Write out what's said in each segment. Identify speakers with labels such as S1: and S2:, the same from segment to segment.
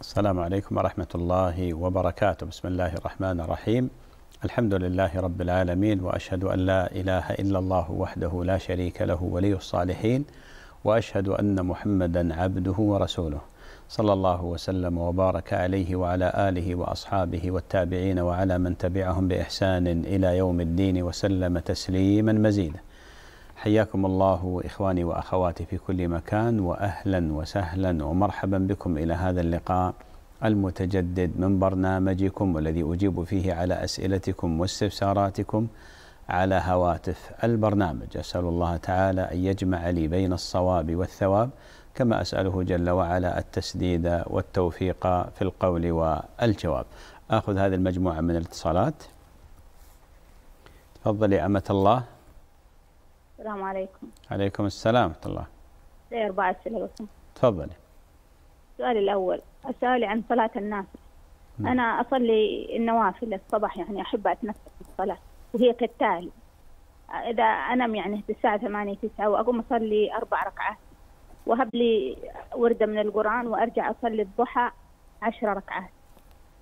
S1: السلام عليكم ورحمة الله وبركاته بسم الله الرحمن الرحيم الحمد لله رب العالمين وأشهد أن لا إله إلا الله وحده لا شريك له ولي الصالحين وأشهد أن محمدا عبده ورسوله صلى الله وسلم وبارك عليه وعلى آله وأصحابه والتابعين وعلى من تبعهم بإحسان إلى يوم الدين وسلم تسليما مزيدا حياكم الله إخواني وأخواتي في كل مكان وأهلا وسهلا ومرحبا بكم إلى هذا اللقاء المتجدد من برنامجكم والذي أجيب فيه على أسئلتكم واستفساراتكم على هواتف البرنامج أسأل الله تعالى أن يجمع لي بين الصواب والثواب كما أسأله جل وعلا التسديد والتوفيق في القول والجواب أخذ هذه المجموعة من الاتصالات تفضلي أمة الله
S2: السلام عليكم.
S1: عليكم السلام ورحمة الله.
S2: لي أربع أسئلة بس. تفضلي. سؤالي الأول، سؤالي عن صلاة الناس. نعم. أنا أصلي النوافل الصبح يعني أحب أتنفس في الصلاة وهي كالتالي. إذا أنام يعني الساعة ثمانية تسعة وأقوم أصلي أربع ركعات وهب لي وردة من القرآن وأرجع أصلي الضحى عشر ركعات.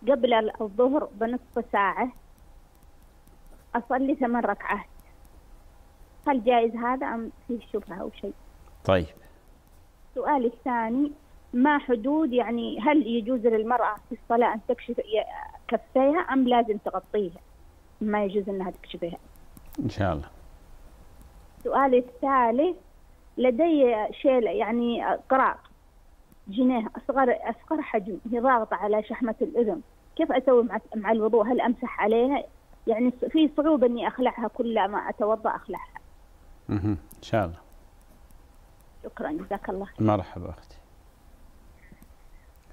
S2: قبل الظهر بنصف ساعة أصلي ثمان ركعات. هل جائز هذا أم في شبهة أو شيء طيب السؤال الثاني ما حدود يعني هل يجوز للمرأة في الصلاة أن تكشف كفيها أم لازم تغطيها ما يجوز أنها تكشفها إن شاء الله السؤال الثالث لدي شيلة يعني قراق جنيه أصغر أصغر حجم هي ضاغطة على شحمة الأذن كيف أسوي مع, مع الوضوء هل أمسح عليها يعني في صعوبة أني أخلعها كل ما أتوضأ أخلعها
S1: اها ان شاء الله
S2: شكرا جزاك الله
S1: خير مرحبا اختي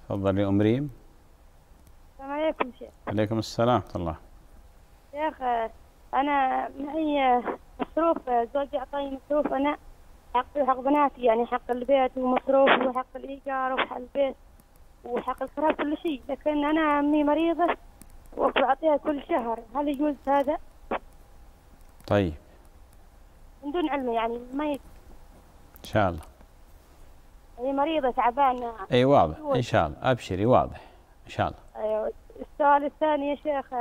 S1: تفضلي ام ريم
S2: السلام عليكم شيخ
S1: عليكم السلام ورحمه الله
S3: شيخ انا معي مصروف زوجي اعطاني مصروف انا حق حق بناتي يعني حق البيت ومصروف وحق الايجار وحق البيت وحق الكهرباء كل شيء لكن انا امي مريضه واعطيها كل شهر هل يجوز هذا؟ طيب من دون علمه يعني ما يكفي ان شاء الله هي يعني مريضه تعبانه اي واضح ان
S1: شاء الله ابشري واضح ان شاء
S3: الله ايوه السؤال الثاني يا شيخ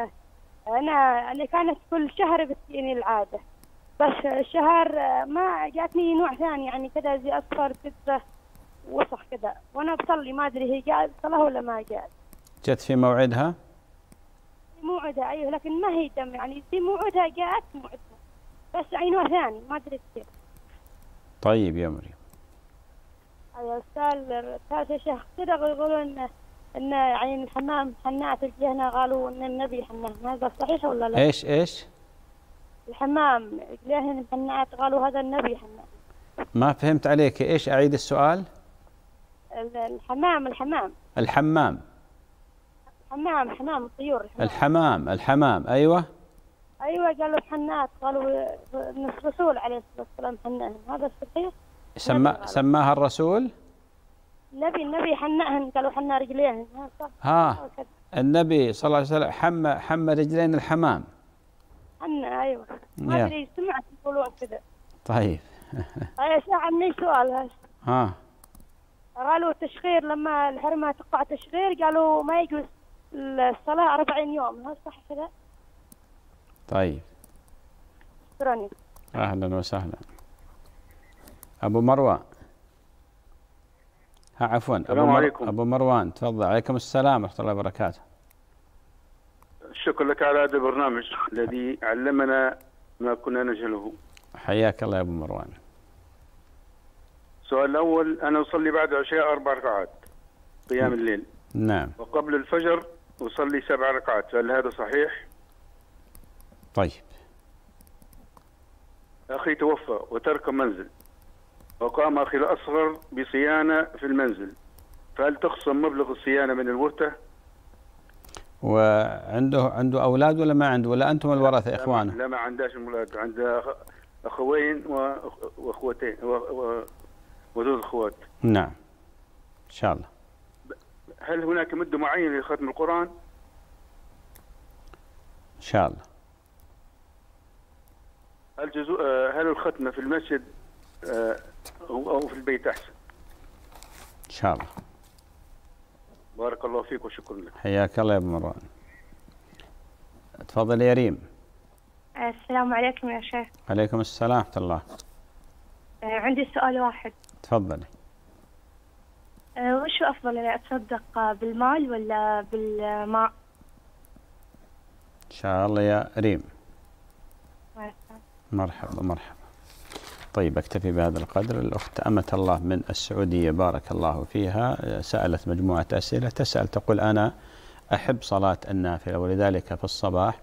S3: انا اللي كانت كل شهر بتجيني العاده بس الشهر ما جاتني نوع ثاني يعني كذا زي اصفر كذا وسخ كذا وانا بصلي ما ادري هي جات صلاه ولا ما جات
S1: جت في موعدها؟
S3: موعدها ايوه لكن ما هي دم يعني في موعدها جاءت موعدها بس عينه ثاني ما ادري كيف
S1: طيب يا مريم
S3: ايوه استاذ استاذ شيخ كذا يقولون ان عين الحمام حنات الجهنة قالوا ان النبي حنان هذا صحيح ولا لا؟ ايش ايش؟ الحمام الجهنة حنات قالوا هذا النبي حنان
S1: ما فهمت عليك ايش اعيد السؤال؟
S3: الحمام الحمام
S1: الحمام
S3: حمام حمام الطيور
S1: الحمام الحمام, الحمام. ايوه
S3: ايوه قالوا حنات قالوا الرسول عليه الصلاه والسلام حناهن هذا صحيح
S1: سما سماها الرسول
S3: النبي النبي حنأهن قالوا حنا رجليهن ها ها
S1: النبي صلى الله عليه وسلم حمى حمى رجلين الحمام
S3: حنا ايوه ما ادري سمعت يقولون كذا
S1: طيب اي
S3: أيوة، عمي سؤال ها قالوا تشغير لما الحرمه تقطع تشغير قالوا ما يجوز الصلاه 40 يوم هل صح كذا؟ طيب شكرا
S1: اهلا وسهلا ابو مروه ها عفوا السلام أبو عليكم ابو مروان تفضل عليكم السلام ورحمه الله وبركاته
S4: شكرا لك على هذا البرنامج الذي علمنا ما كنا نجهله
S1: حياك الله يا ابو مروان
S4: السؤال الاول انا اصلي بعد عشاء اربع ركعات قيام نعم.
S1: الليل نعم وقبل
S4: الفجر اصلي سبع ركعات فهل هذا صحيح؟ طيب أخي توفى وترك منزل وقام أخي الأصغر بصيانة في المنزل فهل تخصم مبلغ الصيانة من الورثة؟
S1: وعنده عنده أولاد ولا ما عنده ولا أنتم الورثة إخوانه؟ لا
S4: ما عندهاش أولاد عنده أخوين وأخوتين وذو الأخوات
S1: نعم إن شاء الله
S4: هل هناك مدة معينة لختم القرآن؟ إن شاء الله هل جزء هل الختمه في المسجد آه، او في البيت احسن؟ ان شاء الله. بارك الله فيك وشكرا لك.
S1: حياك الله يا ابو مروان. تفضل يا ريم.
S3: السلام عليكم يا شيخ.
S1: عليكم السلام ورحمه الله.
S3: آه، عندي سؤال واحد. تفضلي. آه، وش أفضل اني أتصدق بالمال ولا بالماء؟
S1: إن شاء الله يا ريم مرحبا مرحبا طيب أكتفي بهذا القدر الأخت أمة الله من السعودية بارك الله فيها سألت مجموعة أسئلة تسأل تقول أنا أحب صلاة النافلة ولذلك في الصباح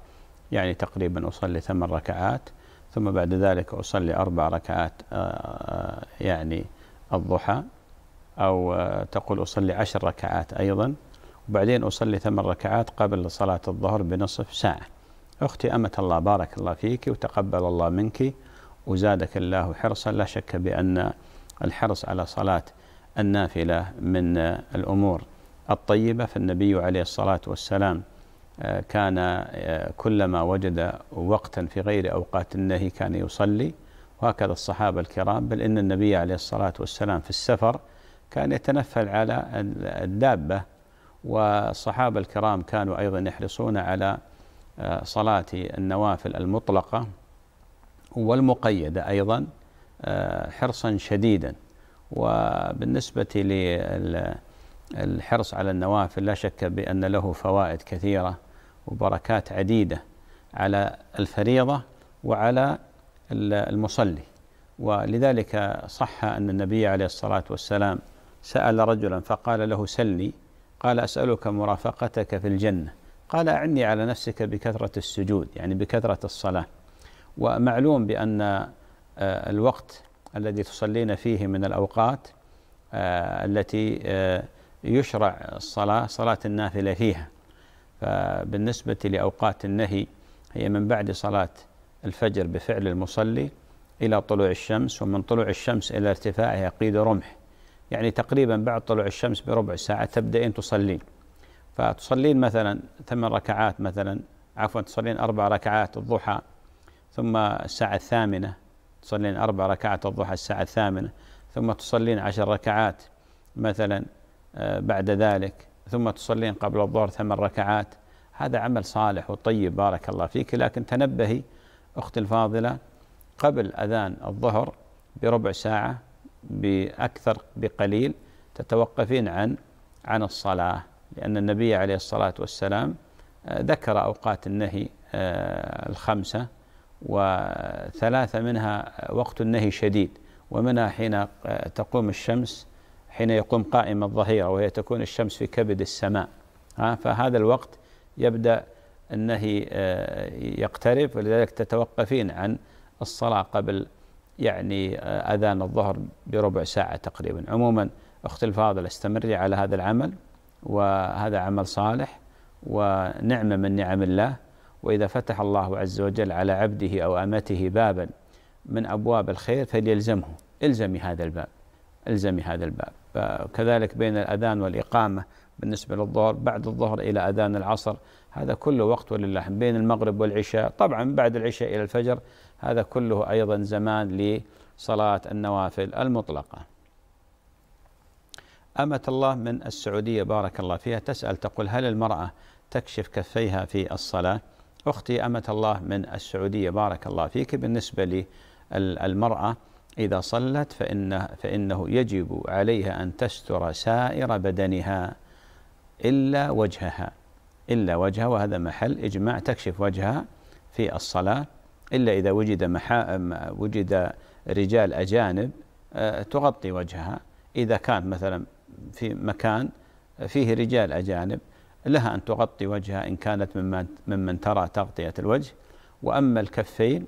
S1: يعني تقريبا أصلي ثمان ركعات ثم بعد ذلك أصلي أربع ركعات آه، آه، يعني الضحى أو آه، تقول أصلي عشر ركعات أيضا وبعدين أصلي ثمان ركعات قبل صلاة الظهر بنصف ساعة أختي أمة الله بارك الله فيك وتقبل الله منك وزادك الله حرصا لا شك بأن الحرص على صلاة النافلة من الأمور الطيبة فالنبي عليه الصلاة والسلام آه، كان آه، كلما وجد وقتا في غير أوقات النهي كان يصلي وهكذا الصحابة الكرام بل إن النبي عليه الصلاة والسلام في السفر كان يتنفل على الدابة والصحابة الكرام كانوا أيضا يحرصون على صلاة النوافل المطلقة والمقيدة أيضا آه، حرصا شديدا وبالنسبة للحرص على النوافل لا شك بأن له فوائد كثيرة وبركات عديدة على الفريضة وعلى المصلي ولذلك صح أن النبي عليه الصلاة والسلام سأل رجلا فقال له سلني قال أسألك مرافقتك في الجنة قال أعني على نفسك بكثرة السجود يعني بكثرة الصلاة ومعلوم بأن آه, الوقت الذي تصلين فيه من الأوقات آه, التي آه, يشرع الصلاة صلاة النافلة فيها فبالنسبة لأوقات النهي هي من بعد صلاة الفجر بفعل المصلي إلى طلوع الشمس ومن طلوع الشمس إلى ارتفاعها قيد رمح يعني تقريبا بعد طلوع الشمس بربع ساعة تبدأين تصلين فتصلين مثلا ثمان ركعات مثلا عفوا تصلين أربع ركعات الضحى ثم الساعة الثامنة تصلين أربع ركعات الضحى الساعة الثامنة ثم تصلين عشر ركعات مثلا آه، بعد ذلك ثم تصلين قبل الظهر ثمان ركعات هذا عمل صالح وطيب بارك الله فيك لكن تنبهي أختي الفاضلة قبل أذان الظهر بربع ساعة بأكثر بقليل تتوقفين عن عن الصلاة لأن النبي عليه الصلاة والسلام آه، ذكر أوقات النهي آه، الخمسة وثلاثة منها آه، وقت النهي شديد ومنها حين تقوم الشمس حين يقوم قائم الظهيرة وهي تكون الشمس في كبد السماء فهذا الوقت يبدأ النهي يقترب ولذلك تتوقفين عن الصلاة قبل يعني أذان الظهر بربع ساعة تقريبا عموما أخت الفاضل استمري على هذا العمل وهذا عمل صالح ونعمة من نعم الله وإذا فتح الله عز وجل على عبده أو أمته بابا من أبواب الخير فليلزمه الزمي هذا الباب الزمي هذا الباب كذلك بين الأذان والإقامة بالنسبة للظهر بعد الظهر إلى أذان العصر هذا كله وقت ولله بين المغرب والعشاء طبعا بعد العشاء إلى الفجر هذا كله أيضا زمان لصلاة النوافل المطلقة أمة الله من السعودية بارك الله فيها تسأل تقول هل المرأة تكشف كفيها في الصلاة أختي أمة الله من السعودية بارك الله فيك بالنسبة للمرأة إذا صلت فإن فإنه يجب عليها أن تستر سائر بدنها إلا وجهها إلا وجهها وهذا محل إجماع تكشف وجهها في الصلاة إلا إذا وجد محا... وجد رجال أجانب آه، تغطي وجهها إذا كان مثلا في مكان فيه رجال أجانب لها أن تغطي وجهها إن كانت ممن, ممن ترى تغطية الوجه وأما الكفين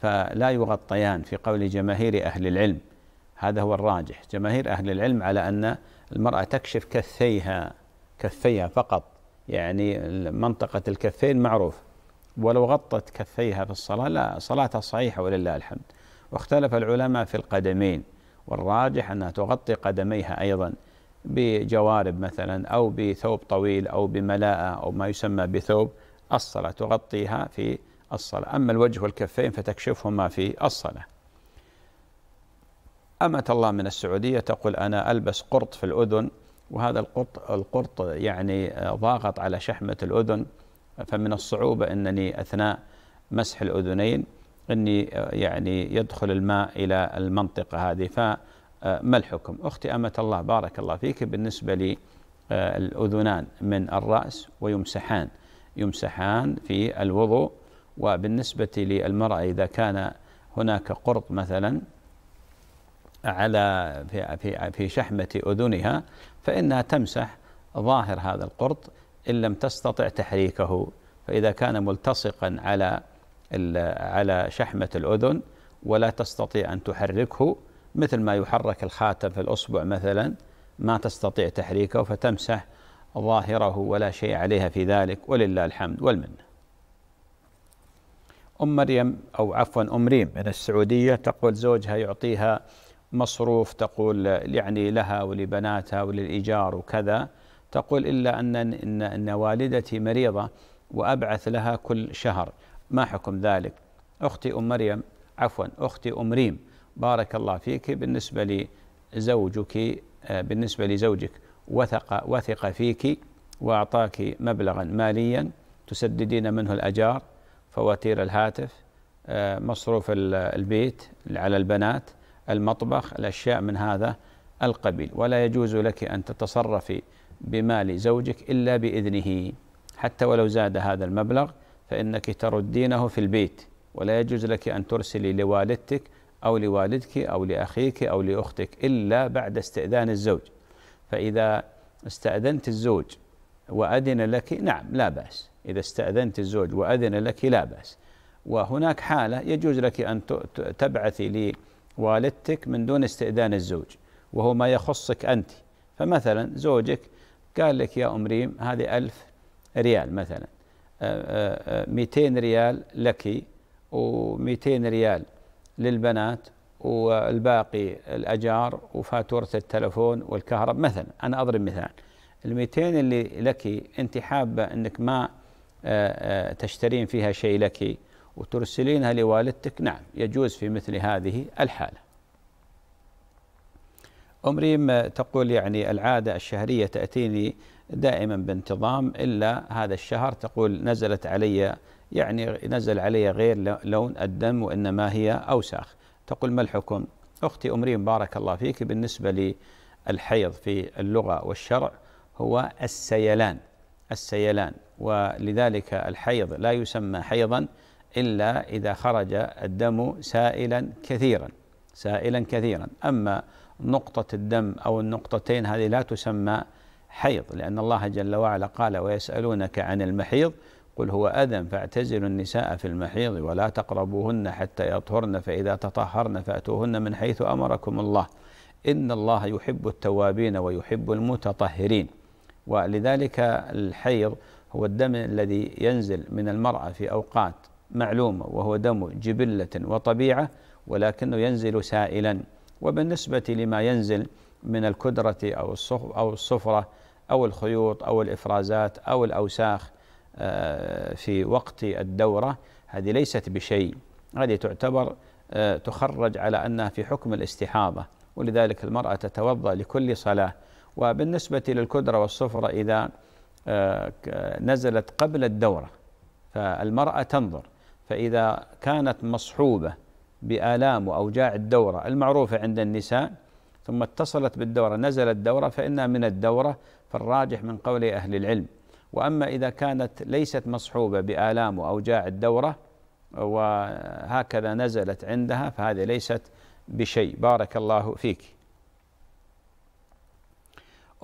S1: فلا يغطيان في قول جماهير أهل العلم هذا هو الراجح جماهير أهل العلم على أن المرأة تكشف كفيها كفيها فقط يعني منطقة الكفين معروف ولو غطت كفيها في الصلاة لا صلاتها صحيحة ولله الحمد واختلف العلماء في القدمين والراجح أنها تغطي قدميها أيضا بجوارب مثلا أو بثوب طويل أو بملاءة أو ما يسمى بثوب الصلاة تغطيها في الصلاة أما الوجه والكفين فتكشفهما في الصلاة أمة الله من السعودية تقول أنا ألبس قرط في الأذن وهذا القرط, القرط يعني ضاغط على شحمة الأذن فمن الصعوبة أنني أثناء مسح الأذنين أني يعني يدخل الماء إلى المنطقة هذه ف آه، ما الحكم أختي أمة الله بارك الله فيك بالنسبة للأذنان آه، الأذنان من الرأس ويمسحان يمسحان في الوضوء وبالنسبة للمرأة إذا كان هناك قرط مثلا على في في في شحمة أذنها فإنها تمسح ظاهر هذا القرط إن لم تستطع تحريكه فإذا كان ملتصقا على على شحمة الأذن ولا تستطيع أن تحركه مثل ما يحرك الخاتم في الأصبع مثلا ما تستطيع تحريكه فتمسح ظاهره ولا شيء عليها في ذلك ولله الحمد والمنه أم مريم أو عفوا أم ريم من السعودية تقول زوجها يعطيها مصروف تقول يعني لها ولبناتها وللإيجار وكذا تقول إلا أن إن, إن والدتي مريضة وأبعث لها كل شهر ما حكم ذلك أختي أم مريم عفوا أختي أم ريم بارك الله فيك بالنسبة لزوجك آه، بالنسبة لزوجك وثق وثق فيك وأعطاك مبلغا ماليا تسددين منه الأجار فواتير الهاتف آه، مصروف البيت على البنات المطبخ الأشياء من هذا القبيل ولا يجوز لك أن تتصرفي بمال زوجك إلا بإذنه حتى ولو زاد هذا المبلغ فإنك تردينه في البيت ولا يجوز لك أن ترسلي لوالدتك أو لوالدك أو لأخيك أو لأختك إلا بعد استئذان الزوج فإذا استأذنت الزوج وأذن لك نعم لا بأس إذا استأذنت الزوج وأذن لك لا بأس وهناك حالة يجوز لك أن تبعثي لوالدتك من دون استئذان الزوج وهو ما يخصك أنت فمثلا زوجك قال لك يا أم ريم هذه ألف ريال مثلا 200 آه، آه، آه، ريال لك و200 ريال للبنات والباقي الأجار وفاتورة التلفون والكهرب مثلا أنا أضرب مثال ال 200 اللي لك أنت حابة أنك ما آه، آه، تشترين فيها شيء لك وترسلينها لوالدتك نعم يجوز في مثل هذه الحالة أم ريم تقول يعني العادة الشهرية تأتيني دائما بانتظام إلا هذا الشهر تقول نزلت علي يعني نزل علي غير لون الدم وإنما هي أوساخ تقول ما الحكم أختي أمري بارك الله فيك بالنسبة للحيض في اللغة والشرع هو السيلان السيلان ولذلك الحيض لا يسمى حيضا إلا إذا خرج الدم سائلا كثيرا سائلا كثيرا أما نقطة الدم أو النقطتين هذه لا تسمى حيض لأن الله جل وعلا قال ويسألونك عن المحيض قل هو أذى فاعتزلوا النساء في المحيض ولا تقربوهن حتى يطهرن فإذا تطهرن فأتوهن من حيث أمركم الله إن الله يحب التوابين ويحب المتطهرين ولذلك الحيض هو الدم الذي ينزل من المرأة في أوقات معلومة وهو دم جبلة وطبيعة ولكنه ينزل سائلا وبالنسبة لما ينزل من الكدرة أو الصفرة أو الخيوط أو الإفرازات أو الأوساخ آه، في وقت الدورة هذه ليست بشيء هذه تعتبر آه، تخرج على أنها في حكم الاستحاضة ولذلك المرأة تتوضأ لكل صلاة وبالنسبة للكدرة والصفرة إذا آه، نزلت قبل الدورة فالمرأة تنظر فإذا كانت مصحوبة بآلام وأوجاع الدورة المعروفة عند النساء ثم اتصلت بالدورة نزلت الدورة فإنها من الدورة فالراجح من قول أهل العلم واما اذا كانت ليست مصحوبه بالام واوجاع الدوره وهكذا نزلت عندها فهذه ليست بشيء بارك الله فيك.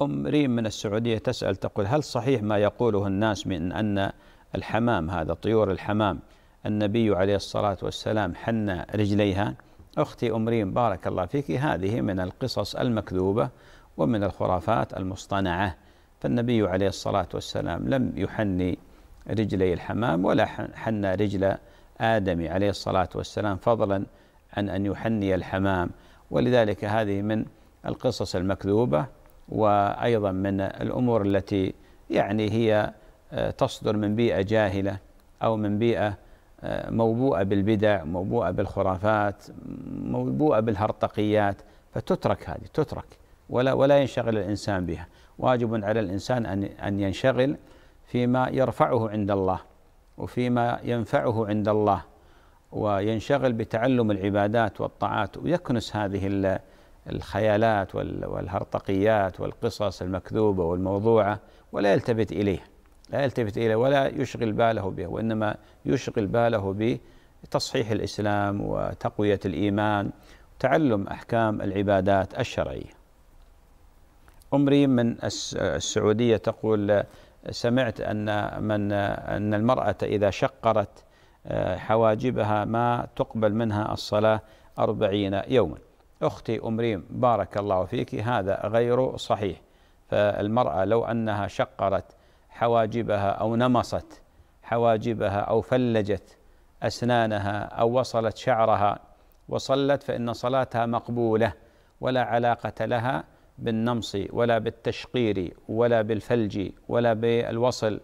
S1: ام ريم من السعوديه تسال تقول هل صحيح ما يقوله الناس من ان الحمام هذا طيور الحمام النبي عليه الصلاه والسلام حنى رجليها؟ اختي ام ريم بارك الله فيك هذه من القصص المكذوبه ومن الخرافات المصطنعه. فالنبي عليه الصلاة والسلام لم يحني رجلي الحمام ولا حنى رجل آدم عليه الصلاة والسلام فضلا عن أن يحني الحمام ولذلك هذه من القصص المكذوبة وأيضا من الأمور التي يعني هي آه، تصدر من بيئة جاهلة أو من بيئة آه، موبوءة بالبدع موبوءة بالخرافات موبوءة بالهرطقيات فتترك هذه تترك ولا ولا ينشغل الإنسان بها واجب على الإنسان أن أن ينشغل فيما يرفعه عند الله وفيما ينفعه عند الله وينشغل بتعلم العبادات والطاعات ويكنس هذه الخيالات والهرطقيات والقصص المكذوبة والموضوعة ولا يلتفت إليه لا يلتفت إليه ولا يشغل باله به وإنما يشغل باله بتصحيح الإسلام وتقوية الإيمان تعلم أحكام العبادات الشرعية أمري من السعودية تقول سمعت أن من أن المرأة إذا شقرت آه، حواجبها ما تقبل منها الصلاة أربعين يوما أختي أمريم بارك الله فيك هذا غير صحيح فالمرأة لو أنها شقرت حواجبها أو نمصت حواجبها أو فلجت أسنانها أو وصلت شعرها وصلت فإن صلاتها مقبولة ولا علاقة لها بالنمص ولا بالتشقير ولا بالفلج ولا بالوصل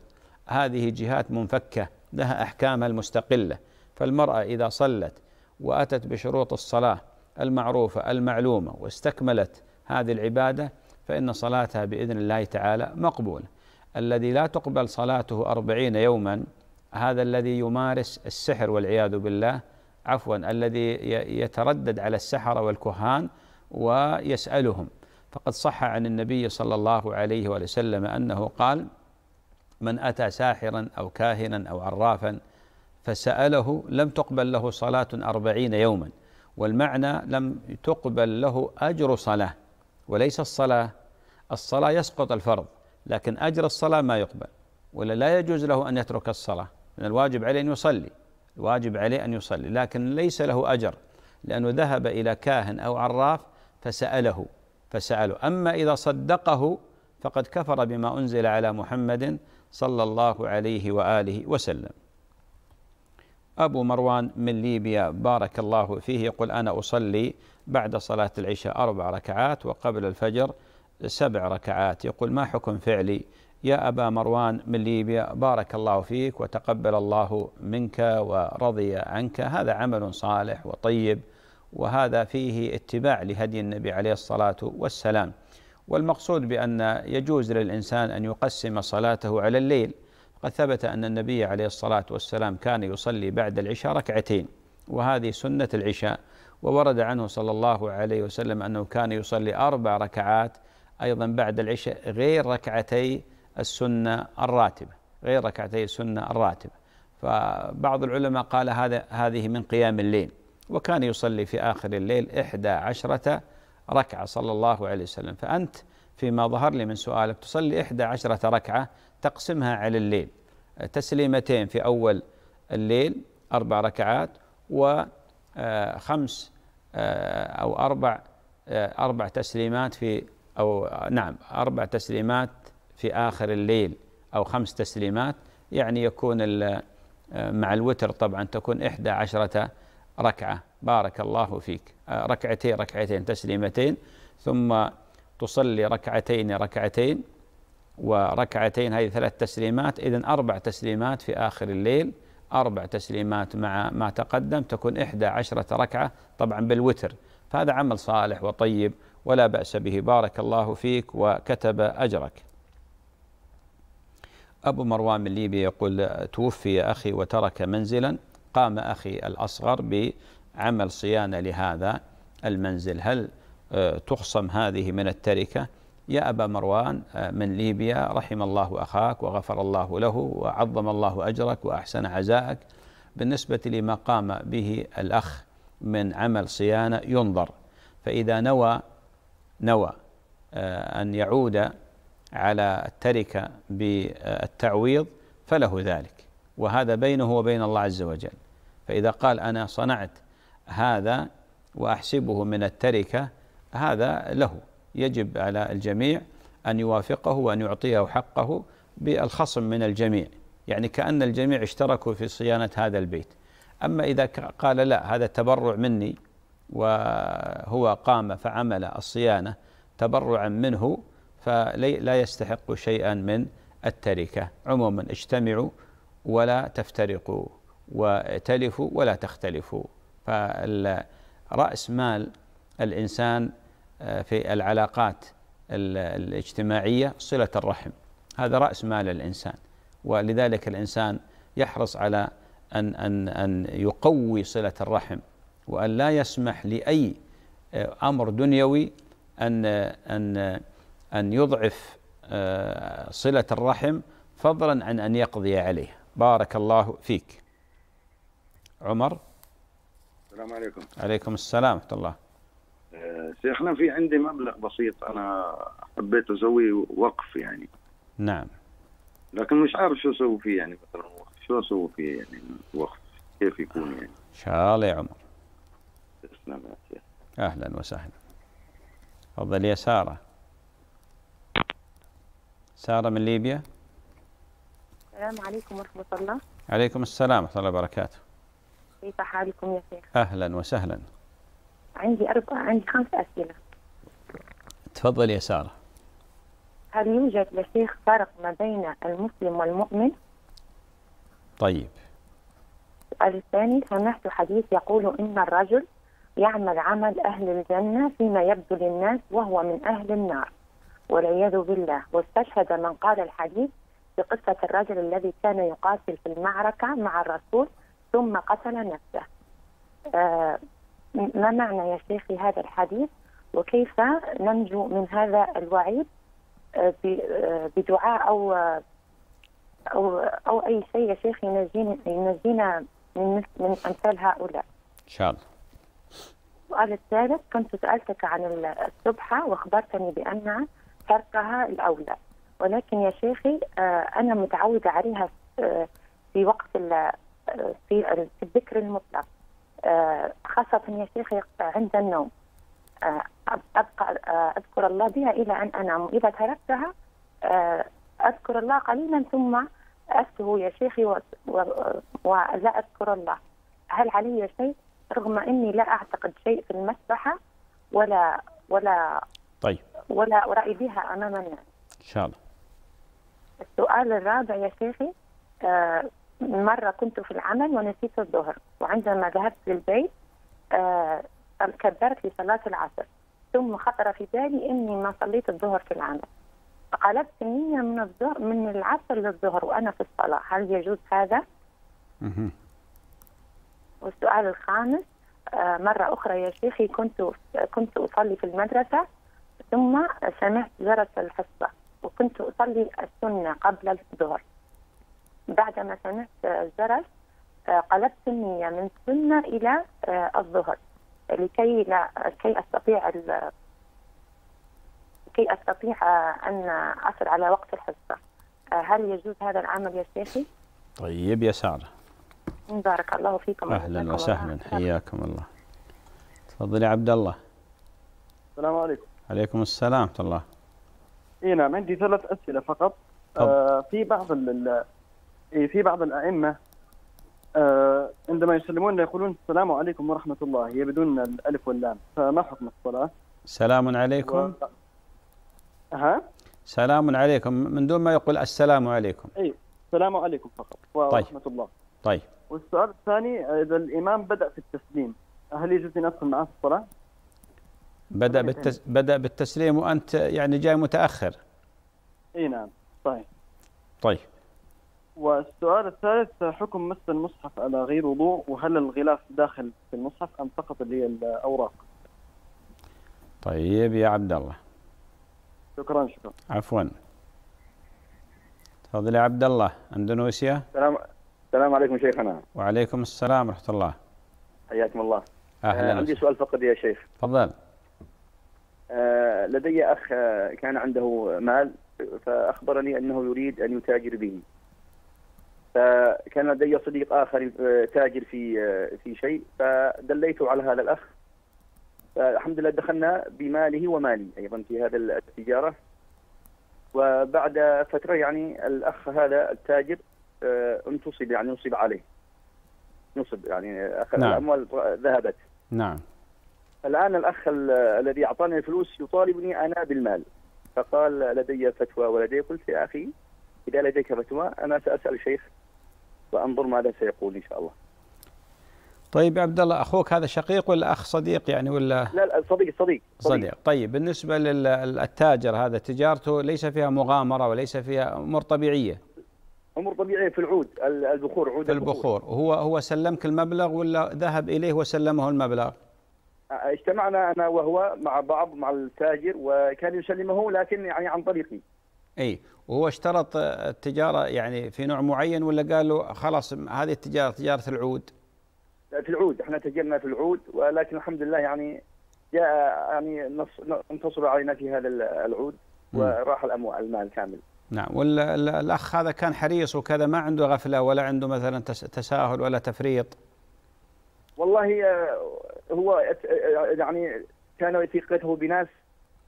S1: هذه جهات منفكه لها احكامها المستقله فالمراه اذا صلت واتت بشروط الصلاه المعروفه المعلومه واستكملت هذه العباده فان صلاتها باذن الله تعالى مقبوله الذي لا تقبل صلاته أربعين يوما هذا الذي يمارس السحر والعياذ بالله عفوا الذي يتردد على السحرة والكهان ويسألهم فقد صح عن النبي صلى الله عليه وآله وسلم أنه قال من أتى ساحرا أو كاهنا أو عرافا فسأله لم تقبل له صلاة أربعين يوما والمعنى لم تقبل له أجر صلاة وليس الصلاة الصلاة يسقط الفرض لكن أجر الصلاة ما يقبل ولا لا يجوز له أن يترك الصلاة من الواجب عليه أن يصلي الواجب عليه أن يصلي لكن ليس له أجر لأنه ذهب إلى كاهن أو عراف فسأله فسألوا أما إذا صدقه فقد كفر بما أنزل على محمد صلى الله عليه وآله وسلم أبو مروان من ليبيا بارك الله فيه يقول أنا أصلي بعد صلاة العشاء أربع ركعات وقبل الفجر سبع ركعات يقول ما حكم فعلي يا أبا مروان من ليبيا بارك الله فيك وتقبل الله منك ورضي عنك هذا عمل صالح وطيب وهذا فيه اتباع لهدي النبي عليه الصلاة والسلام والمقصود بأن يجوز للإنسان أن يقسم صلاته على الليل قد ثبت أن النبي عليه الصلاة والسلام كان يصلي بعد العشاء ركعتين وهذه سنة العشاء وورد عنه صلى الله عليه وسلم أنه كان يصلي أربع ركعات أيضا بعد العشاء غير ركعتي السنة الراتبة غير ركعتي السنة الراتبة فبعض العلماء قال هذا هذه من قيام الليل وكان يصلي في آخر الليل إحدى عشرة ركعة صلى الله عليه وسلم فأنت فيما ظهر لي من سؤالك تصلي إحدى عشرة ركعة تقسمها على الليل تسليمتين في أول الليل أربع ركعات وخمس آه، آه، أو أربع آه، أربع تسليمات في أو نعم أربع تسليمات في آخر الليل أو خمس تسليمات يعني يكون مع الوتر طبعا تكون إحدى عشرة ركعة بارك الله فيك آه، ركعتين ركعتين تسليمتين ثم تصلي ركعتين ركعتين وركعتين هذه ثلاث تسليمات إذا أربع تسليمات في آخر الليل أربع تسليمات مع ما تقدم تكون إحدى عشرة ركعة طبعا بالوتر فهذا عمل صالح وطيب ولا بأس به بارك الله فيك وكتب أجرك أبو مروان من ليبيا يقول توفي أخي وترك منزلا قام أخي الأصغر بعمل صيانة لهذا المنزل هل آه، تخصم هذه من التركة يا أبا مروان آه، من ليبيا رحم الله أخاك وغفر الله له وعظم الله أجرك وأحسن عزائك بالنسبة لما قام به الأخ من عمل صيانة ينظر فإذا نوى نوى آه، أن يعود على التركة بالتعويض فله ذلك وهذا بينه وبين الله عز وجل فإذا قال أنا صنعت هذا وأحسبه من التركة هذا له يجب على الجميع أن يوافقه وأن يعطيه حقه بالخصم من الجميع يعني كأن الجميع اشتركوا في صيانة هذا البيت أما إذا قال لا هذا تبرع مني وهو قام فعمل الصيانة تبرعا منه فلا يستحق شيئا من التركة عموما اجتمعوا ولا تفترقوا وتلفوا ولا تختلفوا فرأس مال الإنسان آه، في العلاقات الاجتماعية صلة الرحم هذا رأس مال الإنسان ولذلك الإنسان يحرص على أن أن أن يقوي صلة الرحم وأن لا يسمح لأي آه، أمر دنيوي أن أن أن يضعف آه، صلة الرحم فضلا عن أن يقضي عليه بارك الله فيك عمر السلام عليكم عليكم السلام ورحمة الله
S4: آه، شيخنا في عندي مبلغ بسيط أنا حبيت أسوي وقف يعني نعم لكن مش عارف شو أسوي فيه يعني مثلا شو أسوي فيه يعني وقف كيف يكون يعني
S1: إن شاء الله يا عمر تسلم يا شيخ أهلا وسهلا تفضل يا سارة سارة من ليبيا
S5: السلام عليكم ورحمة الله
S1: عليكم السلام ورحمة الله وبركاته
S5: كيف حالكم يا شيخ؟
S1: أهلا وسهلا
S5: عندي أربع عندي خمس أسئلة
S1: تفضل يا سارة
S5: هل يوجد يا شيخ فرق ما بين المسلم والمؤمن؟ طيب السؤال الثاني سمعت حديث يقول إن الرجل يعمل عمل أهل الجنة فيما يبدو للناس وهو من أهل النار والعياذ بالله واستشهد من قال الحديث بقصة الرجل الذي كان يقاتل في المعركة مع الرسول ثم قتل نفسه آه ما معنى يا شيخي هذا الحديث وكيف ننجو من هذا الوعيد آه، آه، بدعاء أو أو أو أي شيء يا شيخ ينجينا ينجينا من من أمثال هؤلاء. إن شاء الله. السؤال الثالث كنت سألتك عن السبحة وأخبرتني بأن تركها الأولى ولكن يا شيخي آه، أنا متعودة عليها في وقت في الذكر المطلق آه، خاصة يا شيخي عند النوم آه، أبقى آه، أذكر الله بها إلى أن أنام إذا تركتها أذكر الله قليلا ثم أسهو يا شيخي ولا أذكر الله هل علي شيء رغم أني لا أعتقد شيء في المسبحة ولا ولا طيب ولا أرأي بها أمام الناس إن شاء الله السؤال الرابع يا شيخي مرة كنت في العمل ونسيت الظهر وعندما ذهبت للبيت آه كبرت لصلاة العصر ثم خطر في بالي إني ما صليت الظهر في العمل فقلبت النية من الظهر من العصر للظهر وأنا في الصلاة هل يجوز هذا؟ والسؤال الخامس آه مرة أخرى يا شيخي كنت كنت أصلي في المدرسة ثم سمعت جرس الحصة وكنت أصلي السنة قبل الظهر بعد ما سمعت الجرس آه، قلبت النية من السنة إلى آه، الظهر لكي لا كي أستطيع ال... كي أستطيع آه، أن أصل على وقت الحصة هل يجوز هذا العمل يا شيخي؟
S1: طيب يا سارة
S5: بارك الله فيكم
S6: أهلا
S1: وسهلا حياكم الله تفضل يا عبد الله السلام عليكم عليكم السلام ورحمة الله
S6: اي نعم عندي ثلاث أسئلة فقط آه في بعض إيه، في بعض الأئمة آه، عندما يسلمون يقولون السلام عليكم ورحمة الله هي بدون الألف واللام فما حكم الصلاة؟
S1: سلام عليكم و... ها؟ سلام عليكم من دون ما يقول السلام عليكم
S6: اي السلام عليكم فقط طيب. ورحمة طيب. الله طيب والسؤال الثاني إذا الإمام بدأ في التسليم هل يجوز أن أدخل معه في الصلاة؟
S1: بدأ طيب. بالتس... بدأ بالتسليم وأنت يعني جاي متأخر
S6: اي نعم صحيح طيب والسؤال الثالث حكم مس المصحف على غير وضوء وهل الغلاف داخل في المصحف ام فقط اللي هي الاوراق؟
S1: طيب يا عبد الله شكرا شكرا عفوا تفضل يا عبد الله اندونيسيا
S6: السلام السلام عليكم شيخنا
S1: وعليكم السلام ورحمه الله حياكم الله اهلا آه، عندي
S6: سؤال فقط يا شيخ تفضل آه، لدي اخ آه، كان عنده مال فاخبرني انه يريد ان يتاجر به فكان لدي صديق اخر آه، تاجر في آه، في شيء فدليته على هذا الاخ فالحمد لله دخلنا بماله ومالي ايضا في هذا التجاره وبعد فتره يعني الاخ هذا التاجر آه، انتصب يعني نصب عليه نصب يعني اخذ نعم. الاموال ذهبت نعم الان الاخ الذي اعطاني الفلوس يطالبني انا بالمال فقال لدي فتوى ولدي قلت يا اخي اذا لديك فتوى انا ساسال شيخ وانظر ماذا سيقول ان شاء الله.
S1: طيب يا عبد الله اخوك هذا شقيق ولا اخ صديق يعني ولا لا لا صديق صديق صديق, طيب بالنسبه للتاجر هذا تجارته ليس فيها مغامره وليس فيها امور طبيعيه
S6: امور طبيعيه في العود البخور عود البخور,
S1: البخور. هو هو سلمك المبلغ ولا ذهب اليه وسلمه المبلغ؟
S6: اجتمعنا انا وهو مع بعض مع التاجر وكان يسلمه لكن يعني عن طريقي
S1: اي وهو اشترط التجاره يعني في نوع معين ولا قال له خلاص هذه التجاره تجاره العود؟
S6: في العود احنا تجرنا في العود ولكن الحمد لله يعني جاء يعني انتصروا علينا في هذا العود وراح الاموال المال كامل.
S1: نعم والاخ هذا كان حريص وكذا ما عنده غفله ولا عنده مثلا تساهل ولا تفريط.
S6: والله آه، هو آه، يعني كان ثقته بناس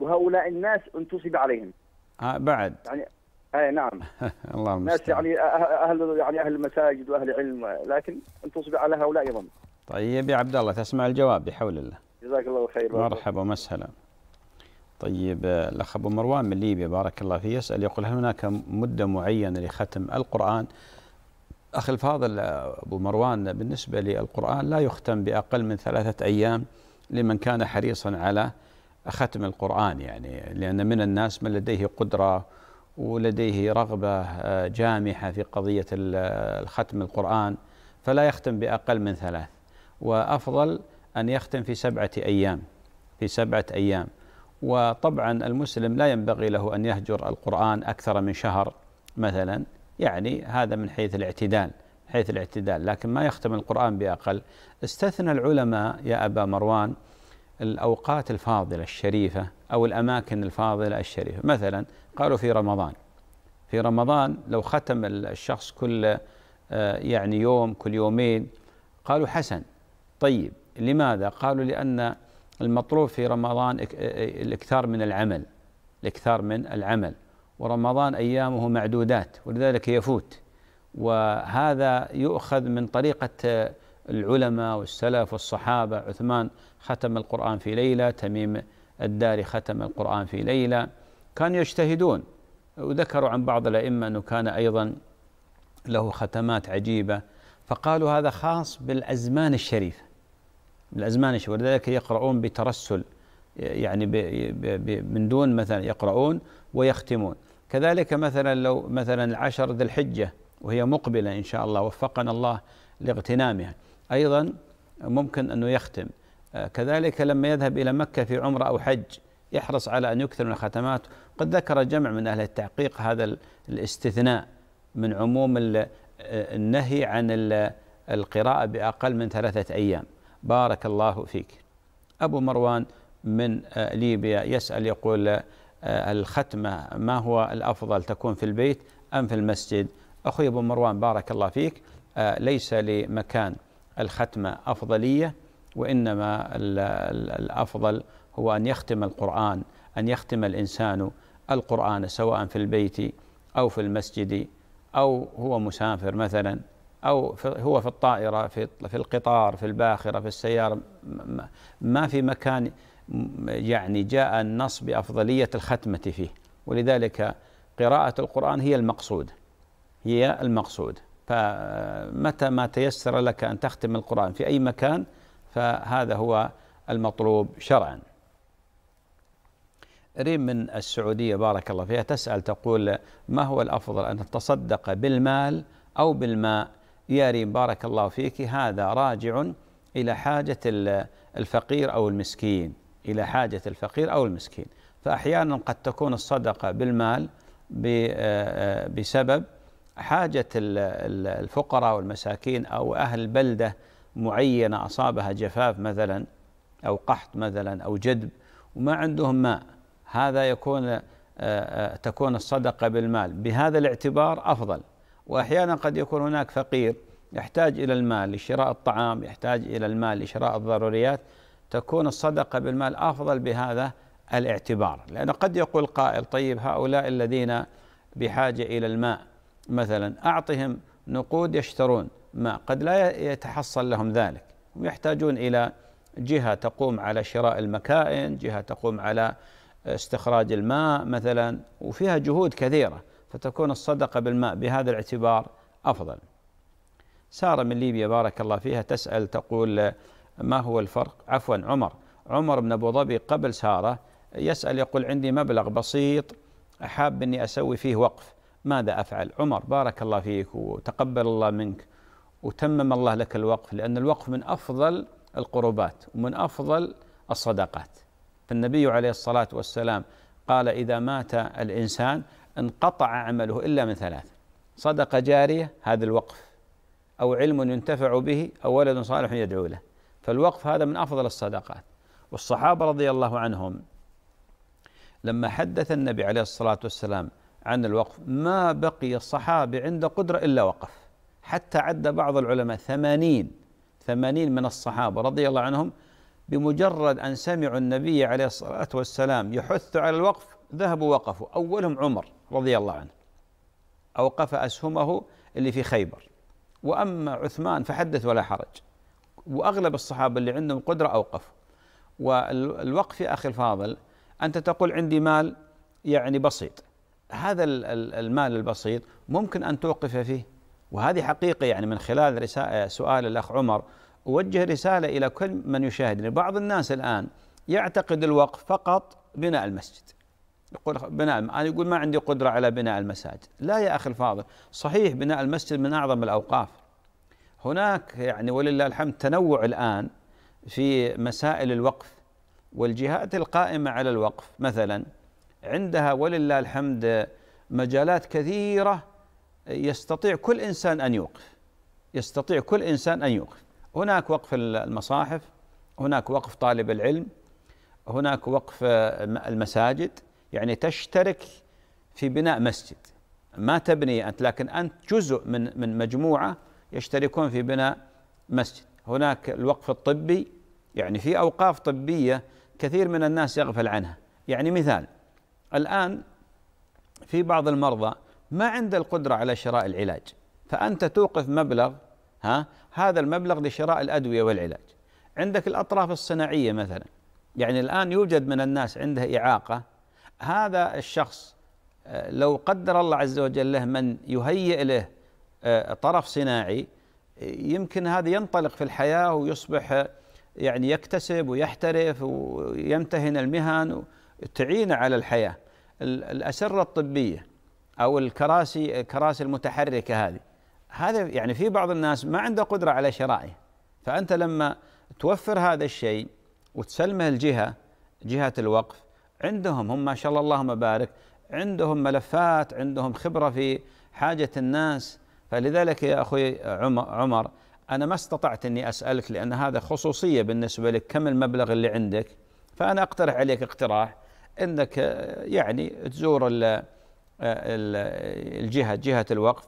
S6: وهؤلاء الناس انتصب عليهم.
S1: ها بعد يعني اي نعم الله الناس
S6: يعني أه، أه، اهل يعني اهل المساجد واهل العلم لكن ان تصبح على هؤلاء ايضا
S1: طيب يا عبد الله تسمع الجواب بحول الله
S6: جزاك الله خير مرحبا
S1: ومسهلا طيب الاخ ابو مروان من ليبيا بارك الله فيه يسال يقول هل هناك مده معينه لختم القران؟ اخي الفاضل ابو مروان بالنسبه للقران لا يختم باقل من ثلاثه ايام لمن كان حريصا على ختم القرآن يعني لأن من الناس من لديه قدرة ولديه رغبة آه، جامحة في قضية آه، ختم القرآن فلا يختم بأقل من ثلاث وأفضل أن يختم في سبعة أيام في سبعة أيام وطبعا المسلم لا ينبغي له أن يهجر القرآن أكثر من شهر مثلا يعني هذا من حيث الاعتدال حيث الاعتدال لكن ما يختم القرآن بأقل استثنى العلماء يا أبا مروان الأوقات الفاضلة الشريفة أو الأماكن الفاضلة الشريفة مثلا قالوا في رمضان في رمضان لو ختم الشخص كل آه، يعني يوم كل يومين قالوا حسن طيب لماذا؟ قالوا لأن المطلوب في رمضان آه، آه، الاكثار من العمل الاكثار من العمل ورمضان أيامه معدودات ولذلك يفوت وهذا يؤخذ من طريقة العلماء والسلف والصحابة عثمان ختم القرآن في ليلة تميم الداري ختم القرآن في ليلة كانوا يجتهدون وذكروا عن بعض الأئمة أنه كان أيضا له ختمات عجيبة فقالوا هذا خاص بالأزمان الشريفة بالأزمان الشريفة ولذلك يقرؤون بترسل يعني من دون مثلا يقرؤون ويختمون كذلك مثلا لو مثلا العشر ذي الحجة وهي مقبلة إن شاء الله وفقنا الله لاغتنامها أيضا ممكن أنه يختم آه، كذلك لما يذهب إلى مكة في عمرة أو حج يحرص على أن يكثر من الختمات قد ذكر جمع من أهل التحقيق هذا الاستثناء من عموم آه، النهي عن القراءة بأقل من ثلاثة أيام بارك الله فيك أبو مروان من آه، ليبيا يسأل يقول الختمة ما هو الأفضل تكون في البيت أم في المسجد أخوي أبو مروان بارك الله فيك ليس لمكان الختمة أفضلية وإنما الأفضل هو أن يختم القرآن أن يختم الإنسان القرآن سواء في البيت أو في المسجد أو هو مسافر مثلا أو هو في الطائرة في في القطار في الباخرة في السيارة ما في مكان يعني جاء النص بأفضلية الختمة فيه ولذلك قراءة القرآن هي المقصود هي المقصود فمتى ما تيسر لك أن تختم القرآن في أي مكان فهذا هو المطلوب شرعا ريم من السعودية بارك الله فيها تسأل تقول ما هو الأفضل أن تتصدق بالمال أو بالماء يا ريم بارك الله فيك هذا راجع إلى حاجة الفقير أو المسكين إلى حاجة الفقير أو المسكين فأحيانا قد تكون الصدقة بالمال آه، آه، بسبب حاجة الفقراء والمساكين أو أهل البلدة معينة أصابها جفاف مثلا أو قحط مثلا أو جدب وما عندهم ماء هذا يكون آه، آه، تكون الصدقة بالمال بهذا الاعتبار أفضل وأحيانا قد يكون هناك فقير يحتاج إلى المال لشراء الطعام يحتاج إلى المال لشراء الضروريات تكون الصدقة بالمال أفضل بهذا الاعتبار لأن قد يقول قائل طيب هؤلاء الذين بحاجة إلى الماء مثلا أعطهم نقود يشترون ماء قد لا يتحصل لهم ذلك هم يحتاجون إلى جهة تقوم على شراء المكائن جهة تقوم على استخراج الماء مثلا وفيها جهود كثيرة فتكون الصدقة بالماء بهذا الاعتبار أفضل سارة من ليبيا بارك الله فيها تسأل تقول ما هو الفرق عفوا عمر عمر بن أبو ظبي قبل سارة يسأل يقول عندي مبلغ بسيط حاب أني أسوي فيه وقف ماذا أفعل عمر بارك الله فيك وتقبل الله منك وتمم الله لك الوقف لأن الوقف من أفضل القربات ومن أفضل الصدقات فالنبي عليه الصلاة والسلام قال إذا مات الإنسان انقطع عمله إلا من ثلاث صدقة جارية هذا الوقف أو علم ينتفع به أو ولد صالح يدعو له فالوقف هذا من أفضل الصدقات والصحابة رضي الله عنهم لما حدث النبي عليه الصلاة والسلام عن الوقف ما بقي الصحابي عند قدرة إلا وقف حتى عد بعض العلماء ثمانين ثمانين من الصحابة رضي الله عنهم بمجرد أن سمعوا النبي عليه الصلاة والسلام يحث على الوقف ذهبوا وقفوا أولهم عمر رضي الله عنه أوقف أسهمه اللي في خيبر وأما عثمان فحدث ولا حرج وأغلب الصحابة اللي عندهم قدرة أوقفوا والوقف يا أخي الفاضل أنت تقول عندي مال يعني بسيط هذا المال البسيط ممكن أن توقف فيه وهذه حقيقة يعني من خلال رسالة آه، سؤال الأخ عمر أوجه رسالة إلى كل من يشاهدني يعني بعض الناس الآن يعتقد الوقف فقط بناء المسجد يقول بناء أنا يقول ما عندي قدرة على بناء المساجد لا يا أخي الفاضل صحيح بناء المسجد من أعظم الأوقاف هناك يعني ولله الحمد تنوع الآن في مسائل الوقف والجهات القائمة على الوقف مثلاً عندها ولله الحمد مجالات كثيرة يستطيع كل إنسان أن يوقف يستطيع كل إنسان أن يوقف هناك وقف المصاحف هناك وقف طالب العلم هناك وقف المساجد يعني تشترك في بناء مسجد ما تبني أنت لكن أنت جزء من من مجموعة يشتركون في بناء مسجد هناك الوقف الطبي يعني في أوقاف طبية كثير من الناس يغفل عنها يعني مثال الآن في بعض المرضى ما عنده القدرة على شراء العلاج فأنت توقف مبلغ ها هذا المبلغ لشراء الأدوية والعلاج عندك الأطراف الصناعية مثلا يعني الآن يوجد من الناس عنده إعاقة هذا الشخص آه، لو قدر الله عز وجل له من يهيئ له آه، طرف صناعي يمكن هذا ينطلق في الحياة ويصبح آه، يعني يكتسب ويحترف ويمتهن المهن تعينه على الحياة الأسرة الطبية أو الكراسي الكراسي المتحركة هذه هذا يعني في بعض الناس ما عنده قدرة على شرائه فأنت لما توفر هذا الشيء وتسلمه الجهة جهة الوقف عندهم هم ما شاء الله اللهم بارك عندهم ملفات عندهم خبرة في حاجة الناس فلذلك يا أخوي عمر أنا ما استطعت أني أسألك لأن هذا خصوصية بالنسبة لك كم المبلغ اللي عندك فأنا أقترح عليك اقتراح انك آه، يعني تزور آه، الجهه جهه الوقف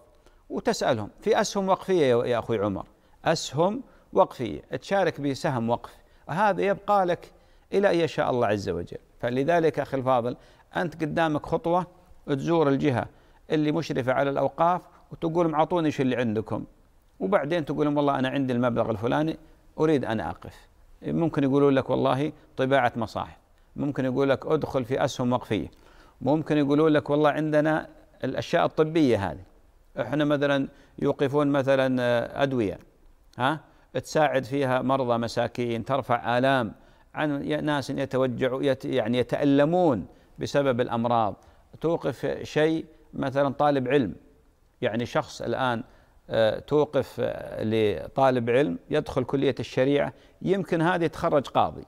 S1: وتسالهم في اسهم وقفيه يا اخوي عمر اسهم وقفيه تشارك بسهم وقف هذا يبقى لك الى ان يشاء الله عز وجل فلذلك اخي الفاضل انت قدامك خطوه تزور الجهه اللي مشرفه على الاوقاف وتقول معطوني شو اللي عندكم وبعدين تقول لهم والله انا عندي المبلغ الفلاني اريد ان اقف ممكن يقولون لك والله طباعه مصاحف ممكن يقول لك ادخل في اسهم وقفيه ممكن يقولوا لك والله عندنا الاشياء الطبيه هذه احنا مثلا يوقفون مثلا آه، ادويه ها تساعد فيها مرضى مساكين ترفع الام عن ناس يتوجعوا يعني يتالمون بسبب الامراض توقف شيء مثلا طالب علم يعني شخص الان آه، توقف آه، لطالب علم يدخل كليه الشريعه يمكن هذا يتخرج قاضي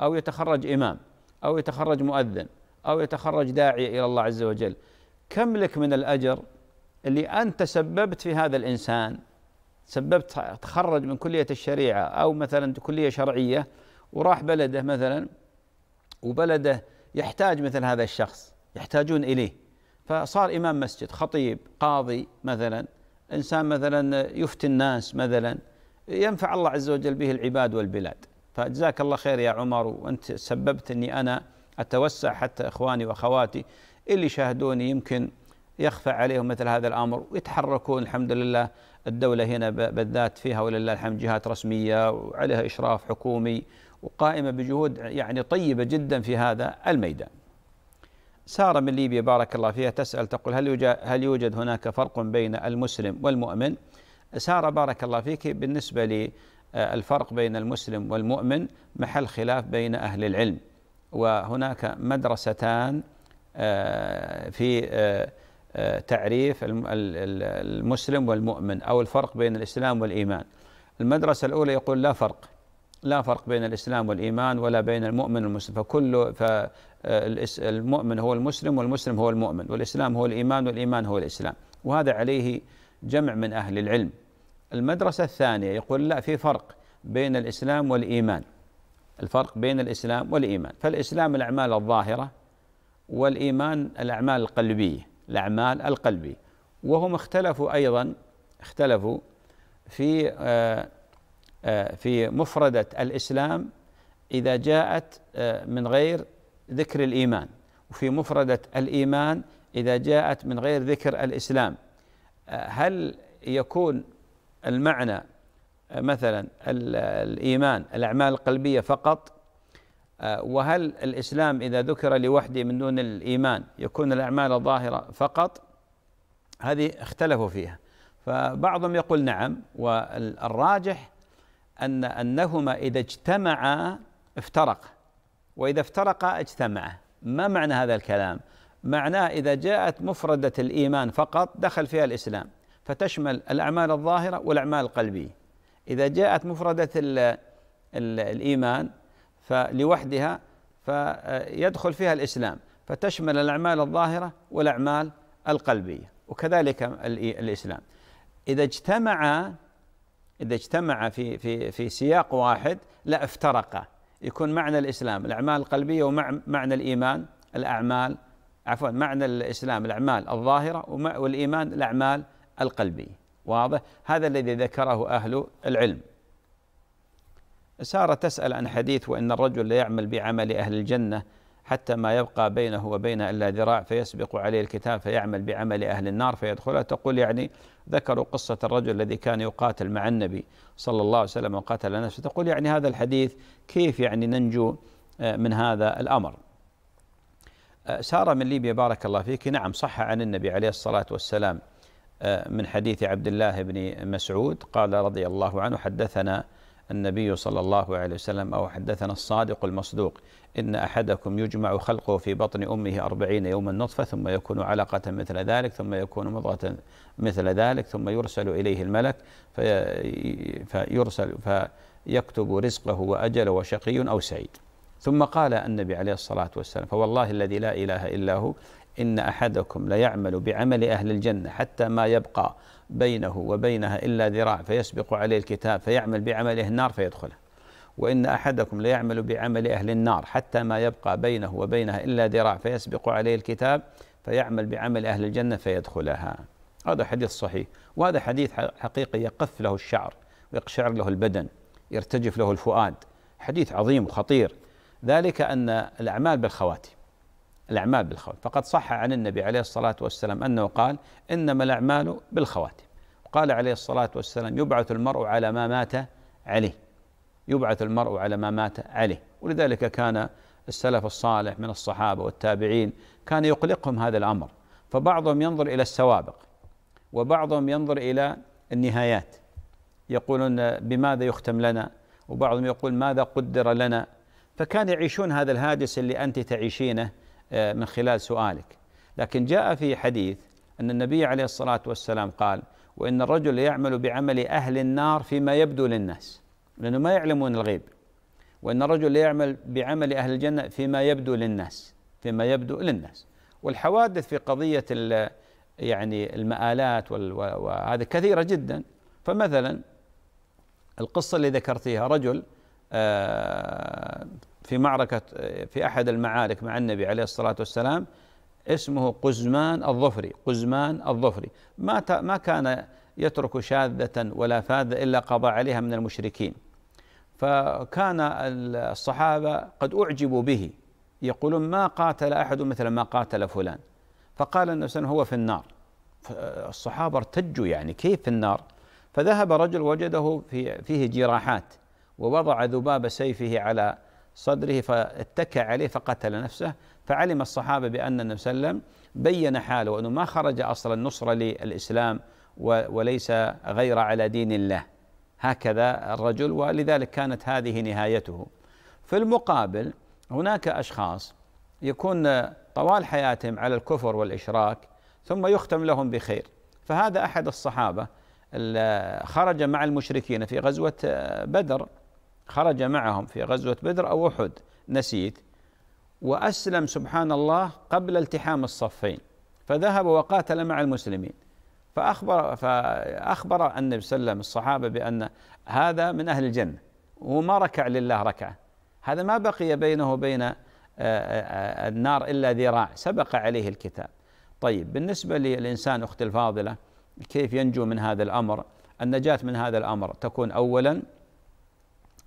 S1: او يتخرج امام أو يتخرج مؤذن أو يتخرج داعية إلى الله عز وجل كم لك من الأجر اللي أنت سببت في هذا الإنسان سببت تخرج من كلية الشريعة أو مثلا كلية شرعية وراح بلده مثلا وبلده يحتاج مثل هذا الشخص يحتاجون إليه فصار إمام مسجد خطيب قاضي مثلا إنسان مثلا يفتي الناس مثلا ينفع الله عز وجل به العباد والبلاد فجزاك الله خير يا عمر وأنت سببت أني أنا أتوسع حتى إخواني وأخواتي اللي يشاهدوني يمكن يخفى عليهم مثل هذا الأمر ويتحركون الحمد لله الدولة هنا بالذات فيها ولله الحمد جهات رسمية وعليها إشراف حكومي وقائمة بجهود يعني طيبة جدا في هذا الميدان سارة من ليبيا بارك الله فيها تسأل تقول هل هل يوجد هناك فرق بين المسلم والمؤمن؟ سارة بارك الله فيك بالنسبة آه، الفرق بين المسلم والمؤمن محل خلاف بين أهل العلم وهناك مدرستان آه، في آه، تعريف المسلم والمؤمن أو الفرق بين الإسلام والإيمان المدرسة الأولى يقول لا فرق لا فرق بين الإسلام والإيمان ولا بين المؤمن والمسلم فكل فالمؤمن هو المسلم والمسلم هو المؤمن والإسلام هو الإيمان والإيمان هو الإسلام وهذا عليه جمع من أهل العلم المدرسة الثانية يقول لا في فرق بين الإسلام والإيمان الفرق بين الإسلام والإيمان فالإسلام الأعمال الظاهرة والإيمان الأعمال القلبية الأعمال القلبية وهم اختلفوا أيضا اختلفوا في آه، آه، في مفردة الإسلام إذا جاءت آه، من غير ذكر الإيمان وفي مفردة الإيمان إذا جاءت من غير ذكر الإسلام هل يكون المعنى مثلا الايمان الاعمال القلبيه فقط آه، وهل الاسلام اذا ذكر لوحده من دون الايمان يكون الاعمال الظاهره فقط هذه اختلفوا فيها فبعضهم يقول نعم والراجح ان انهما اذا اجتمعا افترقا واذا افترقا اجتمعا ما معنى هذا الكلام معناه اذا جاءت مفرده الايمان فقط دخل فيها الاسلام فتشمل الأعمال الظاهرة والأعمال القلبية إذا جاءت مفردة الـ الـ الإيمان فلوحدها فيدخل فيها الإسلام فتشمل الأعمال الظاهرة والأعمال القلبية وكذلك الإسلام إذا اجتمع إذا اجتمع في في في سياق واحد لا افترقا يكون معنى الإسلام الأعمال القلبية ومعنى الإيمان الأعمال عفوا معنى الإسلام الأعمال الظاهرة والإيمان الأعمال القلبي واضح هذا الذي ذكره أهل العلم سارة تسأل عن حديث وإن الرجل ليعمل بعمل أهل الجنة حتى ما يبقى بينه وبينها إلا ذراع فيسبق عليه الكتاب فيعمل بعمل أهل النار فيدخلها تقول يعني ذكروا قصة الرجل الذي كان يقاتل مع النبي صلى الله عليه وسلم وقاتل نفسه تقول يعني هذا الحديث كيف يعني ننجو من هذا الأمر سارة من ليبيا بارك الله فيك نعم صح عن النبي عليه الصلاة والسلام آه، من حديث عبد الله بن مسعود قال رضي الله عنه حدثنا النبي صلى الله عليه وسلم أو حدثنا الصادق المصدوق إن أحدكم يجمع خلقه في بطن أمه أربعين يوما نطفة ثم يكون علقة مثل ذلك ثم يكون مضغة مثل ذلك ثم يرسل إليه الملك في فيرسل فيكتب رزقه وأجله وشقي أو سعيد ثم قال النبي عليه الصلاة والسلام فوالله الذي لا إله إلا هو إن أحدكم ليعمل بعمل أهل الجنة حتى ما يبقى بينه وبينها إلا ذراع فيسبق عليه الكتاب فيعمل بعمله النار فيدخله وإن أحدكم ليعمل بعمل أهل النار حتى ما يبقى بينه وبينها إلا ذراع فيسبق عليه الكتاب فيعمل بعمل أهل الجنة فيدخلها هذا حديث صحيح وهذا حديث حقيقي يقف له الشعر ويقشعر له البدن يرتجف له الفؤاد حديث عظيم وخطير ذلك أن الأعمال بالخواتم الأعمال بالخواتم فقد صح عن النبي عليه الصلاة والسلام أنه قال إنما الأعمال بالخواتم قال عليه الصلاة والسلام يبعث المرء على ما مات عليه يبعث المرء على ما مات عليه ولذلك كان السلف الصالح من الصحابة والتابعين كان يقلقهم هذا الأمر فبعضهم ينظر إلى السوابق وبعضهم ينظر إلى النهايات يقولون بماذا يختم لنا وبعضهم يقول ماذا قدر لنا فكان يعيشون هذا الهاجس اللي أنت تعيشينه آه، من خلال سؤالك لكن جاء في حديث أن النبي عليه الصلاة والسلام قال وإن الرجل يعمل بعمل أهل النار فيما يبدو للناس لأنه ما يعلمون الغيب وإن الرجل يعمل بعمل أهل الجنة فيما يبدو للناس فيما يبدو للناس والحوادث في قضية يعني المآلات وهذا كثيرة جدا فمثلا القصة اللي ذكرتيها رجل آه، في معركة في أحد المعارك مع النبي عليه الصلاة والسلام اسمه قزمان الظفري قزمان الظفري ما ما كان يترك شاذة ولا فاذة إلا قضى عليها من المشركين فكان الصحابة قد أعجبوا به يقولون ما قاتل أحد مثل ما قاتل فلان فقال النبي هو في النار الصحابة ارتجوا يعني كيف في النار فذهب رجل وجده في فيه جراحات ووضع ذباب سيفه على صدره فاتكى عليه فقتل نفسه فعلم الصحابة بأن النبي صلى الله عليه وسلم بين حاله وأنه ما خرج أصلا نصرة للإسلام وليس غير على دين الله هكذا الرجل ولذلك كانت هذه نهايته في المقابل هناك أشخاص يكون طوال حياتهم على الكفر والإشراك ثم يختم لهم بخير فهذا أحد الصحابة خرج مع المشركين في غزوة بدر خرج معهم في غزوة بدر أو أحد نسيت وأسلم سبحان الله قبل التحام الصفين فذهب وقاتل مع المسلمين فأخبر فأخبر النبي صلى الله عليه وسلم الصحابة بأن هذا من أهل الجنة وما ركع لله ركعة هذا ما بقي بينه وبين آه، آه، آه، النار إلا ذراع سبق عليه الكتاب طيب بالنسبة للإنسان أختي الفاضلة كيف ينجو من هذا الأمر النجاة من هذا الأمر تكون أولاً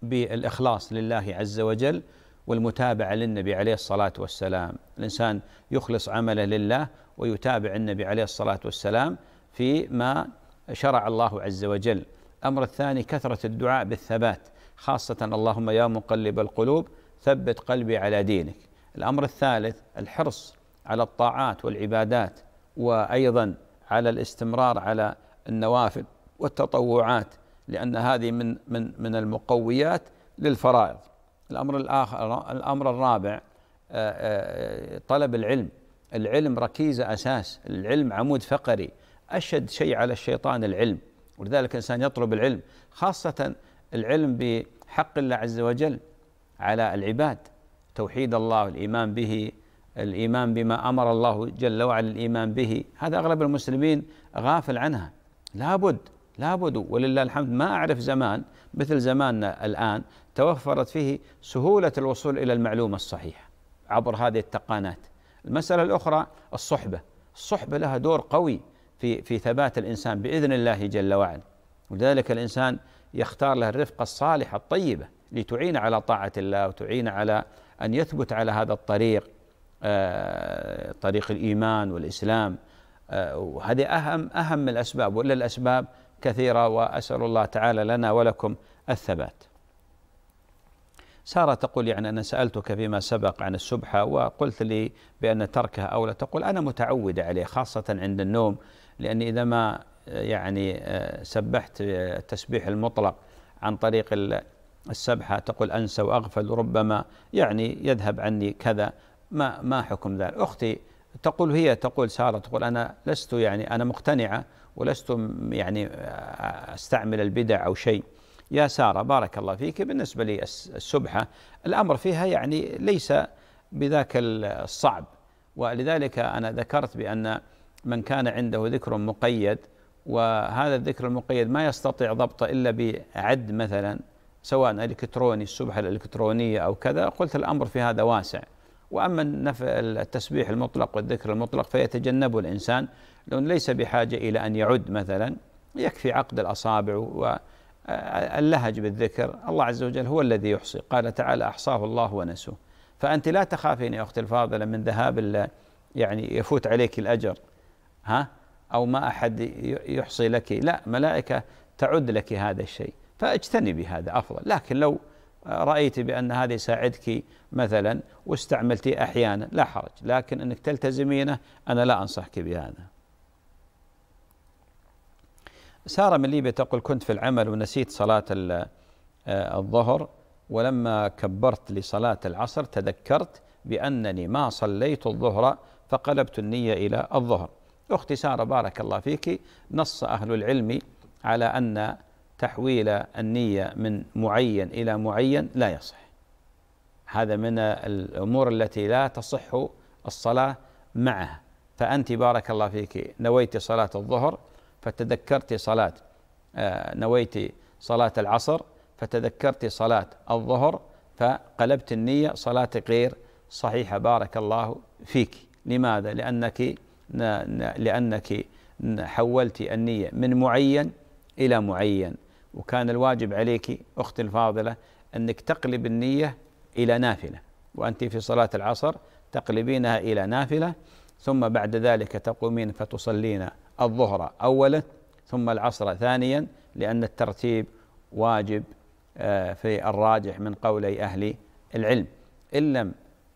S1: بالإخلاص لله عز وجل والمتابعة للنبي عليه الصلاة والسلام الإنسان يخلص عمله لله ويتابع النبي عليه الصلاة والسلام فيما شرع الله عز وجل الأمر الثاني كثرة الدعاء بالثبات خاصة اللهم يا مقلب القلوب ثبت قلبي على دينك الأمر الثالث الحرص على الطاعات والعبادات وأيضا على الاستمرار على النوافل والتطوعات لأن هذه من من من المقويات للفرائض الأمر الآخر الأمر الرابع آه، آه، طلب العلم العلم ركيزة أساس العلم عمود فقري أشد شيء على الشيطان العلم ولذلك الإنسان يطلب العلم خاصة العلم بحق الله عز وجل على العباد توحيد الله الإيمان به الإيمان بما أمر الله جل وعلا الإيمان به هذا أغلب المسلمين غافل عنها لابد لابد ولله الحمد ما أعرف زمان مثل زماننا الآن توفرت فيه سهولة الوصول إلى المعلومة الصحيحة عبر هذه التقانات المسألة الأخرى الصحبة الصحبة لها دور قوي في في ثبات الإنسان بإذن الله جل وعلا ولذلك الإنسان يختار له الرفقة الصالحة الطيبة لتعين على طاعة الله وتعين على أن يثبت على هذا الطريق آه، طريق الإيمان والإسلام آه، وهذه أهم أهم الأسباب ولا الأسباب كثيرة وأسأل الله تعالى لنا ولكم الثبات سارة تقول يعني أنا سألتك فيما سبق عن السبحة وقلت لي بأن تركها أولى تقول أنا متعودة عليه خاصة عند النوم لأني إذا ما يعني آه، سبحت آه، التسبيح المطلق عن طريق السبحة تقول أنسى وأغفل ربما يعني يذهب عني كذا ما ما حكم ذلك أختي تقول هي تقول سارة تقول أنا لست يعني أنا مقتنعة ولست يعني استعمل البدع او شيء يا ساره بارك الله فيك بالنسبه لي السبحه الامر فيها يعني ليس بذاك الصعب ولذلك انا ذكرت بان من كان عنده ذكر مقيد وهذا الذكر المقيد ما يستطيع ضبطه الا بعد مثلا سواء الكتروني السبحه الالكترونيه او كذا قلت الامر في هذا واسع واما التسبيح المطلق والذكر المطلق فيتجنبه الانسان لأنه ليس بحاجة إلى أن يعد مثلا يكفي عقد الأصابع واللهج بالذكر الله عز وجل هو الذي يحصي قال تعالى أحصاه الله ونسوه فأنت لا تخافين يا أختي الفاضلة من ذهاب يعني يفوت عليك الأجر ها أو ما أحد يحصي لك لا ملائكة تعد لك هذا الشيء فاجتنبي هذا أفضل لكن لو رأيت بأن هذا يساعدك مثلا واستعملتيه أحيانا لا حرج لكن أنك تلتزمينه أنا لا أنصحك بهذا سارة من ليبيا تقول كنت في العمل ونسيت صلاة آه، الظهر ولما كبرت لصلاة العصر تذكرت بأنني ما صليت الظهر فقلبت النية إلى الظهر أختي سارة بارك الله فيك نص أهل العلم على أن تحويل النية من معين إلى معين لا يصح هذا من الأمور التي لا تصح الصلاة معها فأنت بارك الله فيك نويت صلاة الظهر فتذكرت صلاة آه، نويت صلاة العصر فتذكرت صلاة الظهر فقلبت النية صلاة غير صحيحة بارك الله فيك لماذا؟ لأنك لأنك حولت النية من معين إلى معين وكان الواجب عليك أختي الفاضلة أنك تقلب النية إلى نافلة وأنت في صلاة العصر تقلبينها إلى نافلة ثم بعد ذلك تقومين فتصلين الظهر أولا ثم العصر ثانيا لأن الترتيب واجب آه، في الراجح من قولي أهل العلم إن لم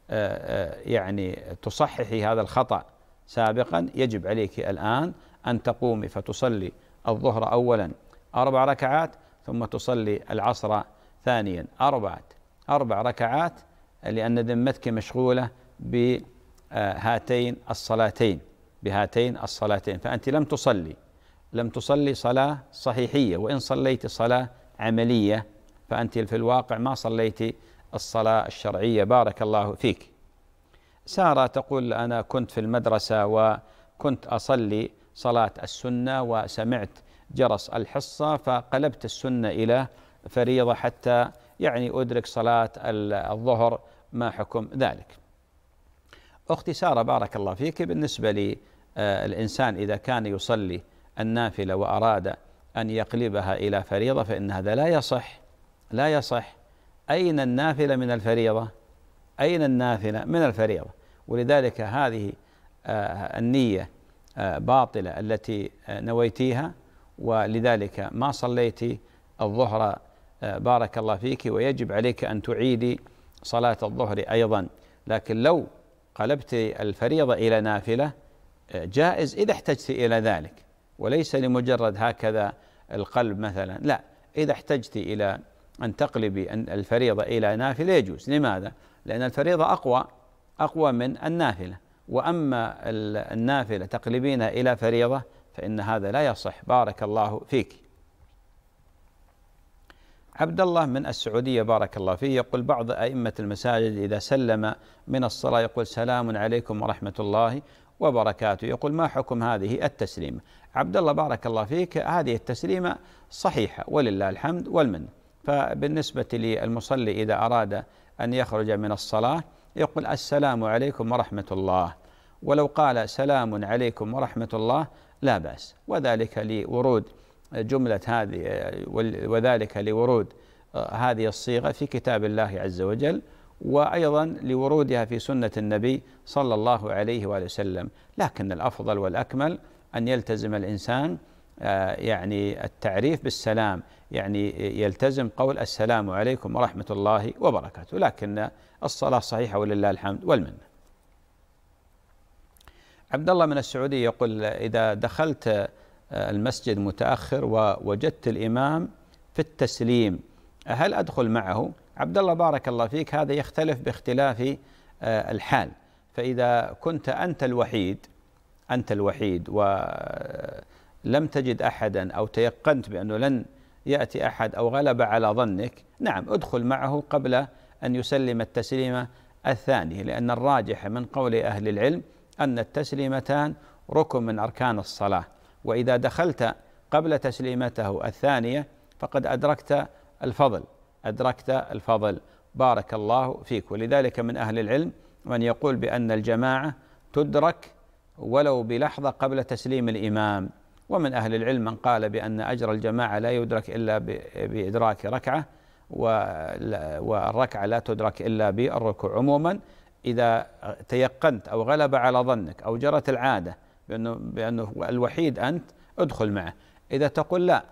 S1: آه، آه، يعني تصححي هذا الخطأ سابقا يجب عليك الآن أن تقومي فتصلي الظهر أولا أربع ركعات ثم تصلي العصر ثانيا أربعة أربع ركعات لأن ذمتك مشغولة ب هاتين الصلاتين بهاتين الصلاتين فأنت لم تصلي لم تصلي صلاة صحيحية وإن صليت صلاة عملية فأنت في الواقع ما صليت الصلاة الشرعية بارك الله فيك سارة تقول أنا كنت في المدرسة وكنت أصلي صلاة السنة وسمعت جرس الحصة فقلبت السنة إلى فريضة حتى يعني أدرك صلاة الظهر ما حكم ذلك أختي سارة بارك الله فيك بالنسبة للإنسان آه، إذا كان يصلي النافلة وأراد أن يقلبها إلى فريضة فإن هذا لا يصح لا يصح أين النافلة من الفريضة أين النافلة من الفريضة ولذلك هذه آه، النية آه، باطلة التي نويتيها ولذلك ما صليت الظهر بارك الله فيك ويجب عليك أن تعيدي صلاة الظهر أيضا لكن لو قلبت الفريضة إلى نافلة آه، جائز إذا احتجت إلى ذلك وليس لمجرد هكذا القلب مثلا لا إذا احتجت إلى أن تقلبي الفريضة إلى نافلة يجوز لماذا؟ لأن الفريضة أقوى أقوى من النافلة وأما النافلة تقلبينها إلى فريضة فإن هذا لا يصح بارك الله فيك عبد الله من السعودية بارك الله فيه يقول بعض أئمة المساجد إذا سلم من الصلاة يقول سلام عليكم ورحمة الله وبركاته يقول ما حكم هذه التسليمة عبد الله بارك الله فيك هذه التسليمة صحيحة ولله الحمد والمن فبالنسبة للمصلي إذا أراد أن يخرج من الصلاة يقول السلام عليكم ورحمة الله ولو قال سلام عليكم ورحمة الله لا بأس وذلك لورود جملة هذه وذلك لورود آه، هذه الصيغة في كتاب الله عز وجل وأيضا لورودها في سنة النبي صلى الله عليه وآله وسلم لكن الأفضل والأكمل أن يلتزم الإنسان آه، يعني التعريف بالسلام يعني يلتزم قول السلام عليكم ورحمة الله وبركاته لكن الصلاة صحيحة ولله الحمد والمنة عبد الله من السعودية يقول إذا دخلت المسجد متاخر ووجدت الامام في التسليم هل ادخل معه؟ عبد الله بارك الله فيك هذا يختلف باختلاف آه، الحال فاذا كنت انت الوحيد انت الوحيد ولم تجد احدا او تيقنت بانه لن ياتي احد او غلب على ظنك نعم ادخل معه قبل ان يسلم التسليمه الثانيه لان الراجح من قول اهل العلم ان التسليمتان ركن من اركان الصلاه واذا دخلت قبل تسليمته الثانيه فقد ادركت الفضل ادركت الفضل بارك الله فيك ولذلك من اهل العلم من يقول بان الجماعه تدرك ولو بلحظه قبل تسليم الامام ومن اهل العلم من قال بان اجر الجماعه لا يدرك الا بادراك ركعه والركعه لا تدرك الا بالركوع عموما اذا تيقنت او غلب على ظنك او جرت العاده بأنه, بأنه الوحيد أنت ادخل معه إذا تقول لا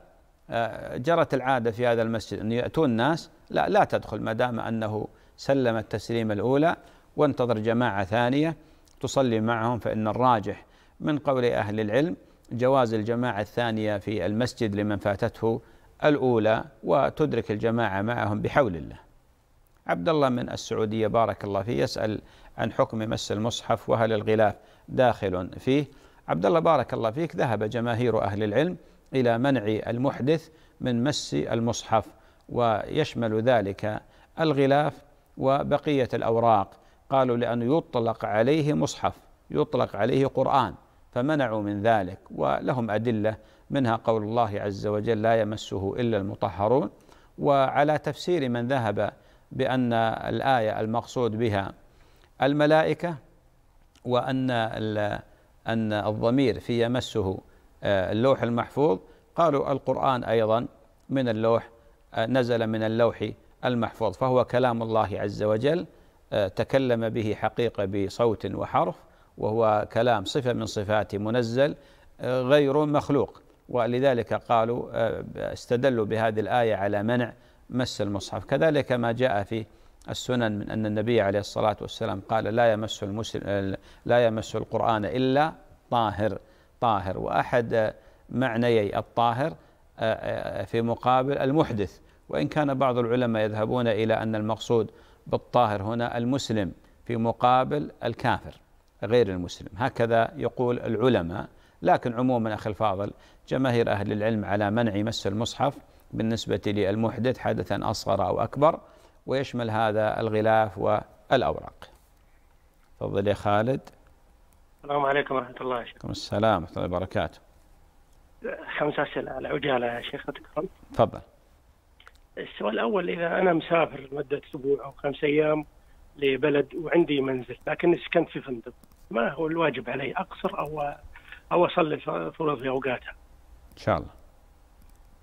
S1: آه، جرت العادة في هذا المسجد أن يأتون الناس لا لا تدخل ما دام أنه سلم التسليم الأولى وانتظر جماعة ثانية تصلي معهم فإن الراجح من قول أهل العلم جواز الجماعة الثانية في المسجد لمن فاتته الأولى وتدرك الجماعة معهم بحول الله عبد الله من السعودية بارك الله فيه يسأل عن حكم مس المصحف وهل الغلاف داخل فيه عبد الله بارك الله فيك ذهب جماهير أهل العلم إلى منع المحدث من مس المصحف ويشمل ذلك الغلاف وبقية الأوراق قالوا لأنه يطلق عليه مصحف يطلق عليه قرآن فمنعوا من ذلك ولهم أدلة منها قول الله عز وجل لا يمسه إلا المطهرون وعلى تفسير من ذهب بأن الآية المقصود بها الملائكة وأن أن الضمير في يمسه آه، اللوح المحفوظ قالوا القرآن أيضا من اللوح آه، نزل من اللوح المحفوظ فهو كلام الله عز وجل آه، تكلم به حقيقة بصوت وحرف وهو كلام صفة من صفات منزل غير مخلوق ولذلك قالوا استدلوا بهذه الآية على منع مس المصحف كذلك ما جاء في السنن من أن النبي عليه الصلاة والسلام قال لا يمس المسلم لا يمس القرآن إلا طاهر طاهر وأحد معنيي الطاهر آه، آه، في مقابل المحدث وإن كان بعض العلماء يذهبون إلى أن المقصود بالطاهر هنا المسلم في مقابل الكافر غير المسلم هكذا يقول العلماء لكن عموما أخي الفاضل جماهير أهل العلم على منع مس المصحف بالنسبة للمحدث حدثا أصغر أو أكبر ويشمل هذا الغلاف والأوراق تفضل يا خالد
S7: السلام عليكم ورحمة الله يا
S1: شيخ السلام ورحمة الله وبركاته
S7: خمس أسئلة على عجالة يا شيخ تفضل السؤال الأول إذا أنا مسافر مدة أسبوع أو خمس أيام لبلد وعندي منزل لكن سكنت في فندق ما هو الواجب علي أقصر أو أو أصلي فروض في أوقاتها إن شاء الله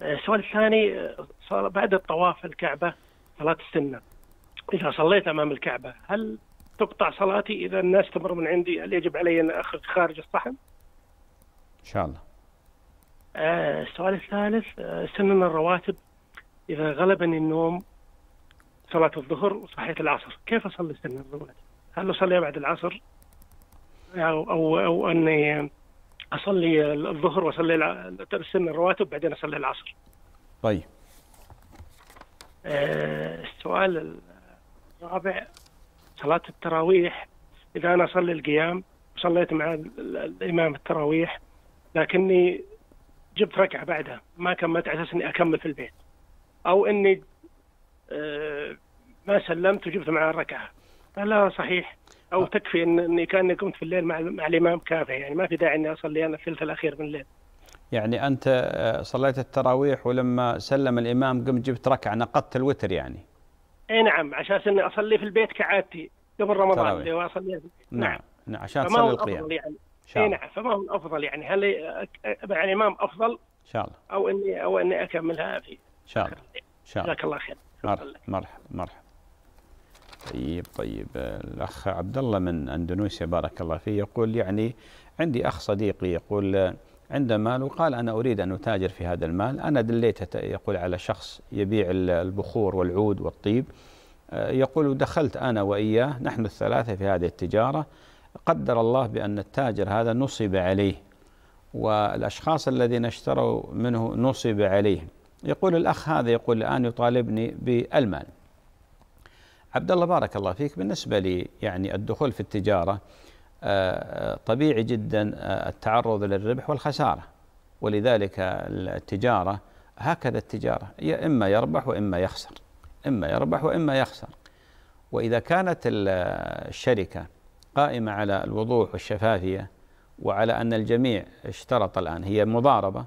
S7: السؤال الثاني صار بعد الطواف الكعبة صلاة السنة إذا صليت أمام الكعبة هل تقطع صلاتي إذا الناس تمر من عندي هل يجب علي أن أخرج خارج الصحن؟ إن شاء الله آه السؤال الثالث آه سنن الرواتب إذا غلبني النوم صلاة الظهر وصحيت العصر كيف أصلي سنن الرواتب؟ هل أصلي بعد العصر أو أو, أو أني أصلي الظهر وأصلي السنن الرواتب بعدين أصلي العصر
S1: طيب آه،
S7: السؤال الرابع صلاة التراويح إذا أنا أصلي القيام وصليت مع الإمام التراويح لكني جبت ركعة بعدها ما كملت على أساس إني أكمل في البيت أو إني آه، ما سلمت وجبت مع الركعة لا صحيح أو آه. تكفي إني كأني قمت في الليل مع الإمام كافي يعني ما في داعي إني أصلي أنا الثلث الأخير من الليل
S1: يعني أنت آه، صليت التراويح ولما سلم الإمام قمت جبت ركعة نقدت الوتر يعني
S7: اي نعم عشان اني اصلي في البيت كعادتي قبل رمضان اللي هو اصلي نعم،,
S1: نعم نعم عشان تصلي القيام يعني اي نعم
S7: فما هو الافضل يعني هل يعني الامام افضل؟ ان شاء الله او اني او اني اكملها في ان
S1: شاء الله ان شاء الله جزاك الله خير مرحبا مرحبا مرحبا طيب طيب الاخ عبد الله من اندونيسيا بارك الله فيه يقول يعني عندي اخ صديقي يقول عنده مال وقال أنا أريد أن أتاجر في هذا المال أنا دليته يقول على شخص يبيع البخور والعود والطيب آه، يقول دخلت أنا وإياه نحن الثلاثة في هذه التجارة قدر الله بأن التاجر هذا نصب عليه والأشخاص الذين اشتروا منه نصب عليه يقول الأخ هذا يقول الآن يطالبني بالمال عبد الله بارك الله فيك بالنسبة لي يعني الدخول في التجارة طبيعي جدا آه، التعرض للربح والخسارة ولذلك التجارة هكذا التجارة هي إما يربح وإما يخسر إما يربح وإما يخسر وإذا كانت آه، الشركة قائمة على الوضوح والشفافية وعلى أن الجميع اشترط الآن هي مضاربة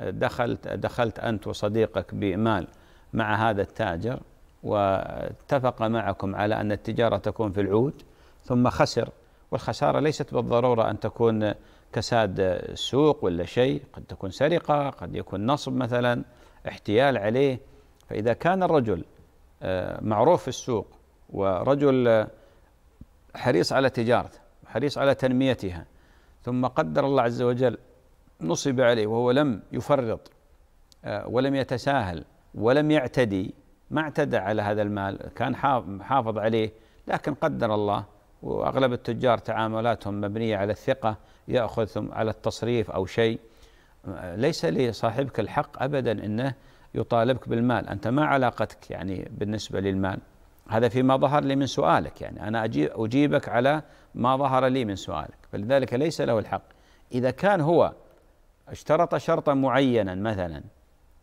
S1: دخلت دخلت أنت وصديقك بمال مع هذا التاجر واتفق معكم على أن التجارة تكون في العود ثم خسر والخسارة ليست بالضرورة أن تكون كساد سوق ولا شيء قد تكون سرقة قد يكون نصب مثلا احتيال عليه فإذا كان الرجل آه، معروف في السوق ورجل آه، حريص على تجارته حريص على تنميتها ثم قدر الله عز وجل نصب عليه وهو لم يفرط آه، ولم يتساهل ولم يعتدي ما اعتدى على هذا المال كان حافظ عليه لكن قدر الله واغلب التجار تعاملاتهم مبنيه على الثقه ياخذ ثم على التصريف او شيء ليس لصاحبك الحق ابدا انه يطالبك بالمال انت ما علاقتك يعني بالنسبه للمال هذا فيما ظهر لي من سؤالك يعني انا اجيبك على ما ظهر لي من سؤالك فلذلك ليس له الحق اذا كان هو اشترط شرطا معينا مثلا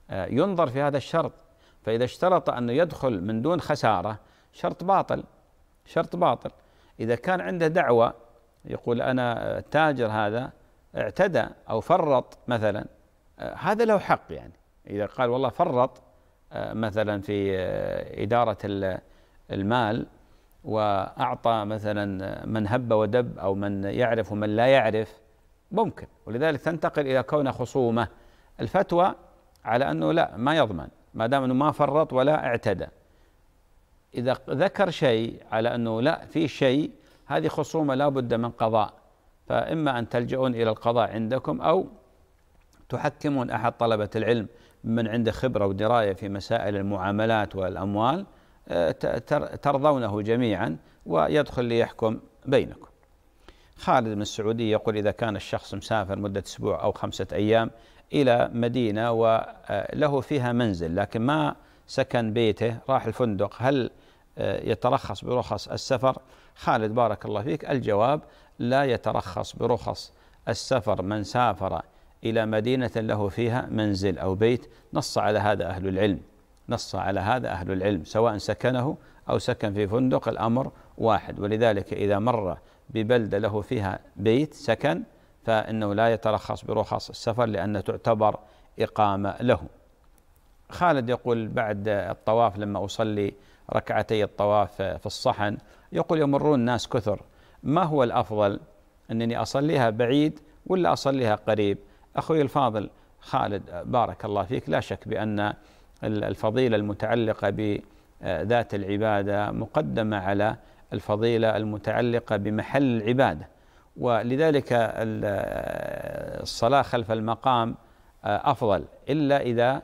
S1: آه، ينظر في هذا الشرط فاذا اشترط انه يدخل من دون خساره شرط باطل شرط باطل إذا كان عنده دعوة يقول أنا التاجر هذا اعتدى أو فرط مثلا آه، هذا له حق يعني إذا قال والله فرط آه، مثلا في آه، إدارة المال وأعطى مثلا من هب ودب أو من يعرف ومن لا يعرف ممكن ولذلك تنتقل إلى كون خصومة الفتوى على أنه لا ما يضمن ما دام أنه ما فرط ولا اعتدى إذا ذكر شيء على أنه لا في شيء هذه خصومة لا بد من قضاء فإما أن تلجؤون إلى القضاء عندكم أو تحكمون أحد طلبة العلم من عنده خبرة ودراية في مسائل المعاملات والأموال آه، ترضونه جميعا ويدخل ليحكم بينكم خالد من السعودية يقول إذا كان الشخص مسافر مدة أسبوع أو خمسة أيام إلى مدينة وله آه، فيها منزل لكن ما سكن بيته راح الفندق هل آه، يترخص برخص السفر خالد بارك الله فيك الجواب لا يترخص برخص السفر من سافر إلى مدينة له فيها منزل أو بيت نص على هذا أهل العلم نص على هذا أهل العلم سواء سكنه أو سكن في فندق الأمر واحد ولذلك إذا مر ببلدة له فيها بيت سكن فإنه لا يترخص برخص السفر لأن تعتبر إقامة له خالد يقول بعد الطواف لما أصلي ركعتي الطواف في الصحن يقول يمرون ناس كثر ما هو الأفضل أنني أصليها بعيد ولا أصليها قريب أخوي الفاضل خالد بارك الله فيك لا شك بأن الفضيلة المتعلقة بذات العبادة مقدمة على الفضيلة المتعلقة بمحل العبادة ولذلك الصلاة خلف المقام أفضل إلا إذا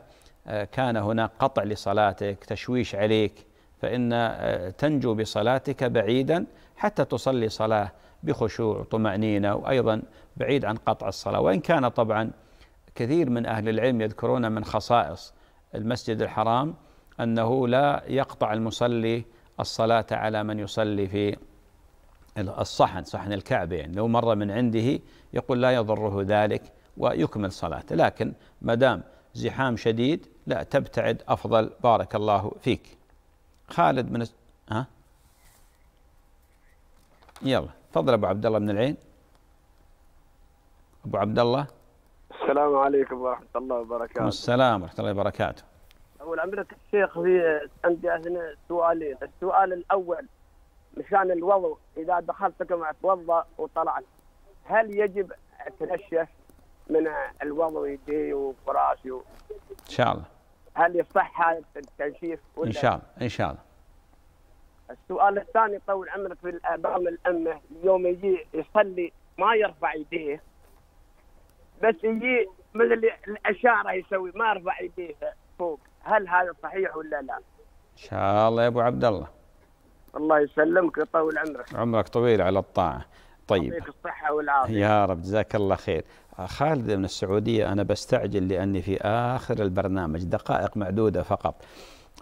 S1: كان هناك قطع لصلاتك تشويش عليك فإن آه، تنجو بصلاتك بعيدا حتى تصلي صلاة بخشوع طمأنينة وأيضا بعيد عن قطع الصلاة وإن كان طبعا كثير من أهل العلم يذكرون من خصائص المسجد الحرام أنه لا يقطع المصلي الصلاة على من يصلي في الصحن صحن الكعبة يعني لو مر من عنده يقول لا يضره ذلك ويكمل صلاته لكن ما دام زحام شديد لا تبتعد أفضل بارك الله فيك خالد من ها يلا تفضل ابو عبد الله من العين ابو عبد الله
S4: السلام عليكم
S7: ورحمه الله وبركاته
S1: السلام ورحمه الله وبركاته
S7: اول عمرك الشيخ في عندي سؤالين السؤال الاول مشان الوضوء اذا دخلتكم اتوضا وطلعت هل يجب اتنشف من الوضوء يدي وفراشي ان شاء الله هل يصح هذا التنشيف ان شاء الله ان شاء الله السؤال الثاني طول عمرك في بعض الامه يوم يجي يصلي ما يرفع يديه
S1: بس يجي
S7: مثل الاشاره يسوي ما يرفع يديه فوق هل هذا صحيح ولا لا؟ ان
S1: شاء الله يا ابو عبد الله
S7: الله يسلمك ويطول عمرك
S1: عمرك طويل على الطاعه طيب يعطيك
S7: الصحه والعافيه
S1: يا رب جزاك الله خير خالد من السعودية أنا بستعجل لأني في آخر البرنامج دقائق معدودة فقط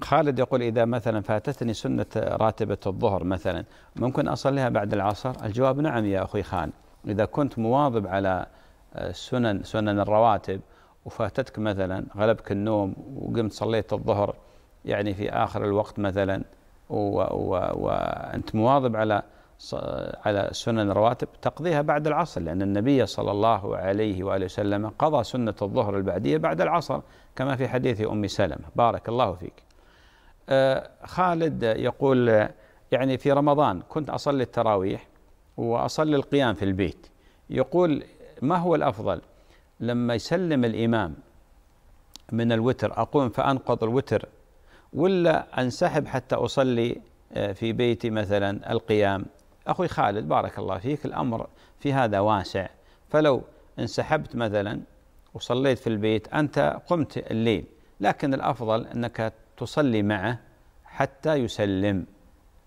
S1: خالد يقول إذا مثلا فاتتني سنة راتبة الظهر مثلا ممكن أصليها بعد العصر الجواب نعم يا أخي خان إذا كنت مواظب على آه، سنن سنن الرواتب وفاتتك مثلا غلبك النوم وقمت صليت الظهر يعني في آخر الوقت مثلا وأنت مواظب على على سنن الرواتب تقضيها بعد العصر لأن النبي صلى الله عليه وآله وسلم قضى سنة الظهر البعدية بعد العصر كما في حديث أم سلمة بارك الله فيك آه، خالد يقول يعني في رمضان كنت أصلي التراويح وأصلي القيام في البيت يقول ما هو الأفضل لما يسلم الإمام من الوتر أقوم فأنقض الوتر ولا أنسحب حتى أصلي آه، في بيتي مثلا القيام أخوي خالد بارك الله فيك الأمر في هذا واسع فلو انسحبت مثلا وصليت في البيت أنت قمت الليل لكن الأفضل أنك تصلي معه حتى يسلم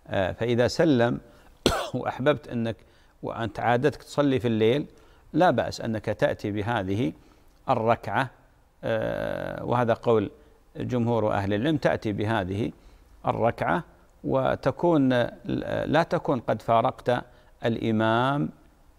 S1: آه، فإذا سلم وأحببت أنك وأنت عادتك تصلي في الليل لا بأس أنك تأتي بهذه الركعة آه، وهذا قول جمهور أهل العلم تأتي بهذه الركعة وتكون لا تكون قد فارقت الامام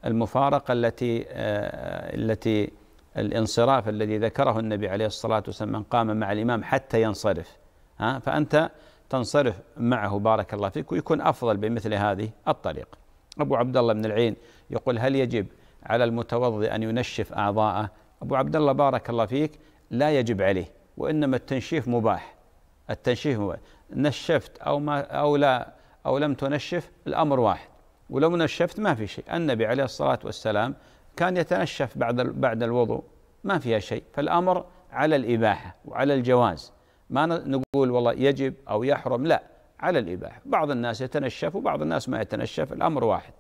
S1: المفارقه التي آه، التي الانصراف الذي ذكره النبي عليه الصلاه والسلام من قام مع الامام حتى ينصرف ها فانت تنصرف معه بارك الله فيك ويكون افضل بمثل هذه الطريقه. ابو عبد الله بن العين يقول هل يجب على المتوضئ ان ينشف اعضاءه؟ ابو عبد الله بارك الله فيك لا يجب عليه وانما التنشيف مباح التنشيف هو نشفت أو ما أو لا أو لم تنشف الأمر واحد ولو نشفت ما في شيء النبي عليه الصلاة والسلام كان يتنشف بعد بعد الوضوء ما فيها شيء فالأمر على الإباحة وعلى الجواز ما نقول والله يجب أو يحرم لا على الإباحة بعض الناس يتنشف وبعض الناس ما يتنشف الأمر واحد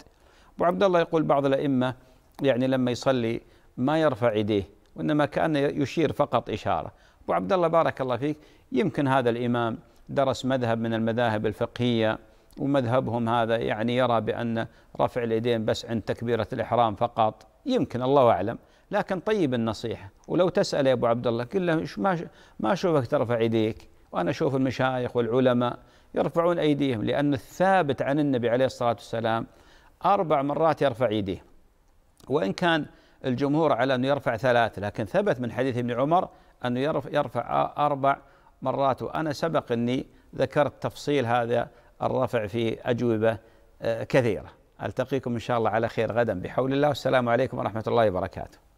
S1: أبو عبد الله يقول بعض الأئمة يعني لما يصلي ما يرفع يديه وإنما كان يشير فقط إشارة أبو عبد الله بارك الله فيك يمكن هذا الإمام درس مذهب من المذاهب الفقهية ومذهبهم هذا يعني يرى بأن رفع اليدين بس عند تكبيرة الإحرام فقط يمكن الله أعلم لكن طيب النصيحة ولو تسأل يا أبو عبد الله قل له ما ما أشوفك ترفع يديك وأنا أشوف المشايخ والعلماء يرفعون أيديهم لأن الثابت عن النبي عليه الصلاة والسلام أربع مرات يرفع يديه وإن كان الجمهور على أنه يرفع ثلاث لكن ثبت من حديث ابن عمر أنه يرفع أربع مرات وأنا سبق أني ذكرت تفصيل هذا الرفع في أجوبة آه، كثيرة ألتقيكم إن شاء الله على خير غدا بحول الله والسلام عليكم ورحمة الله وبركاته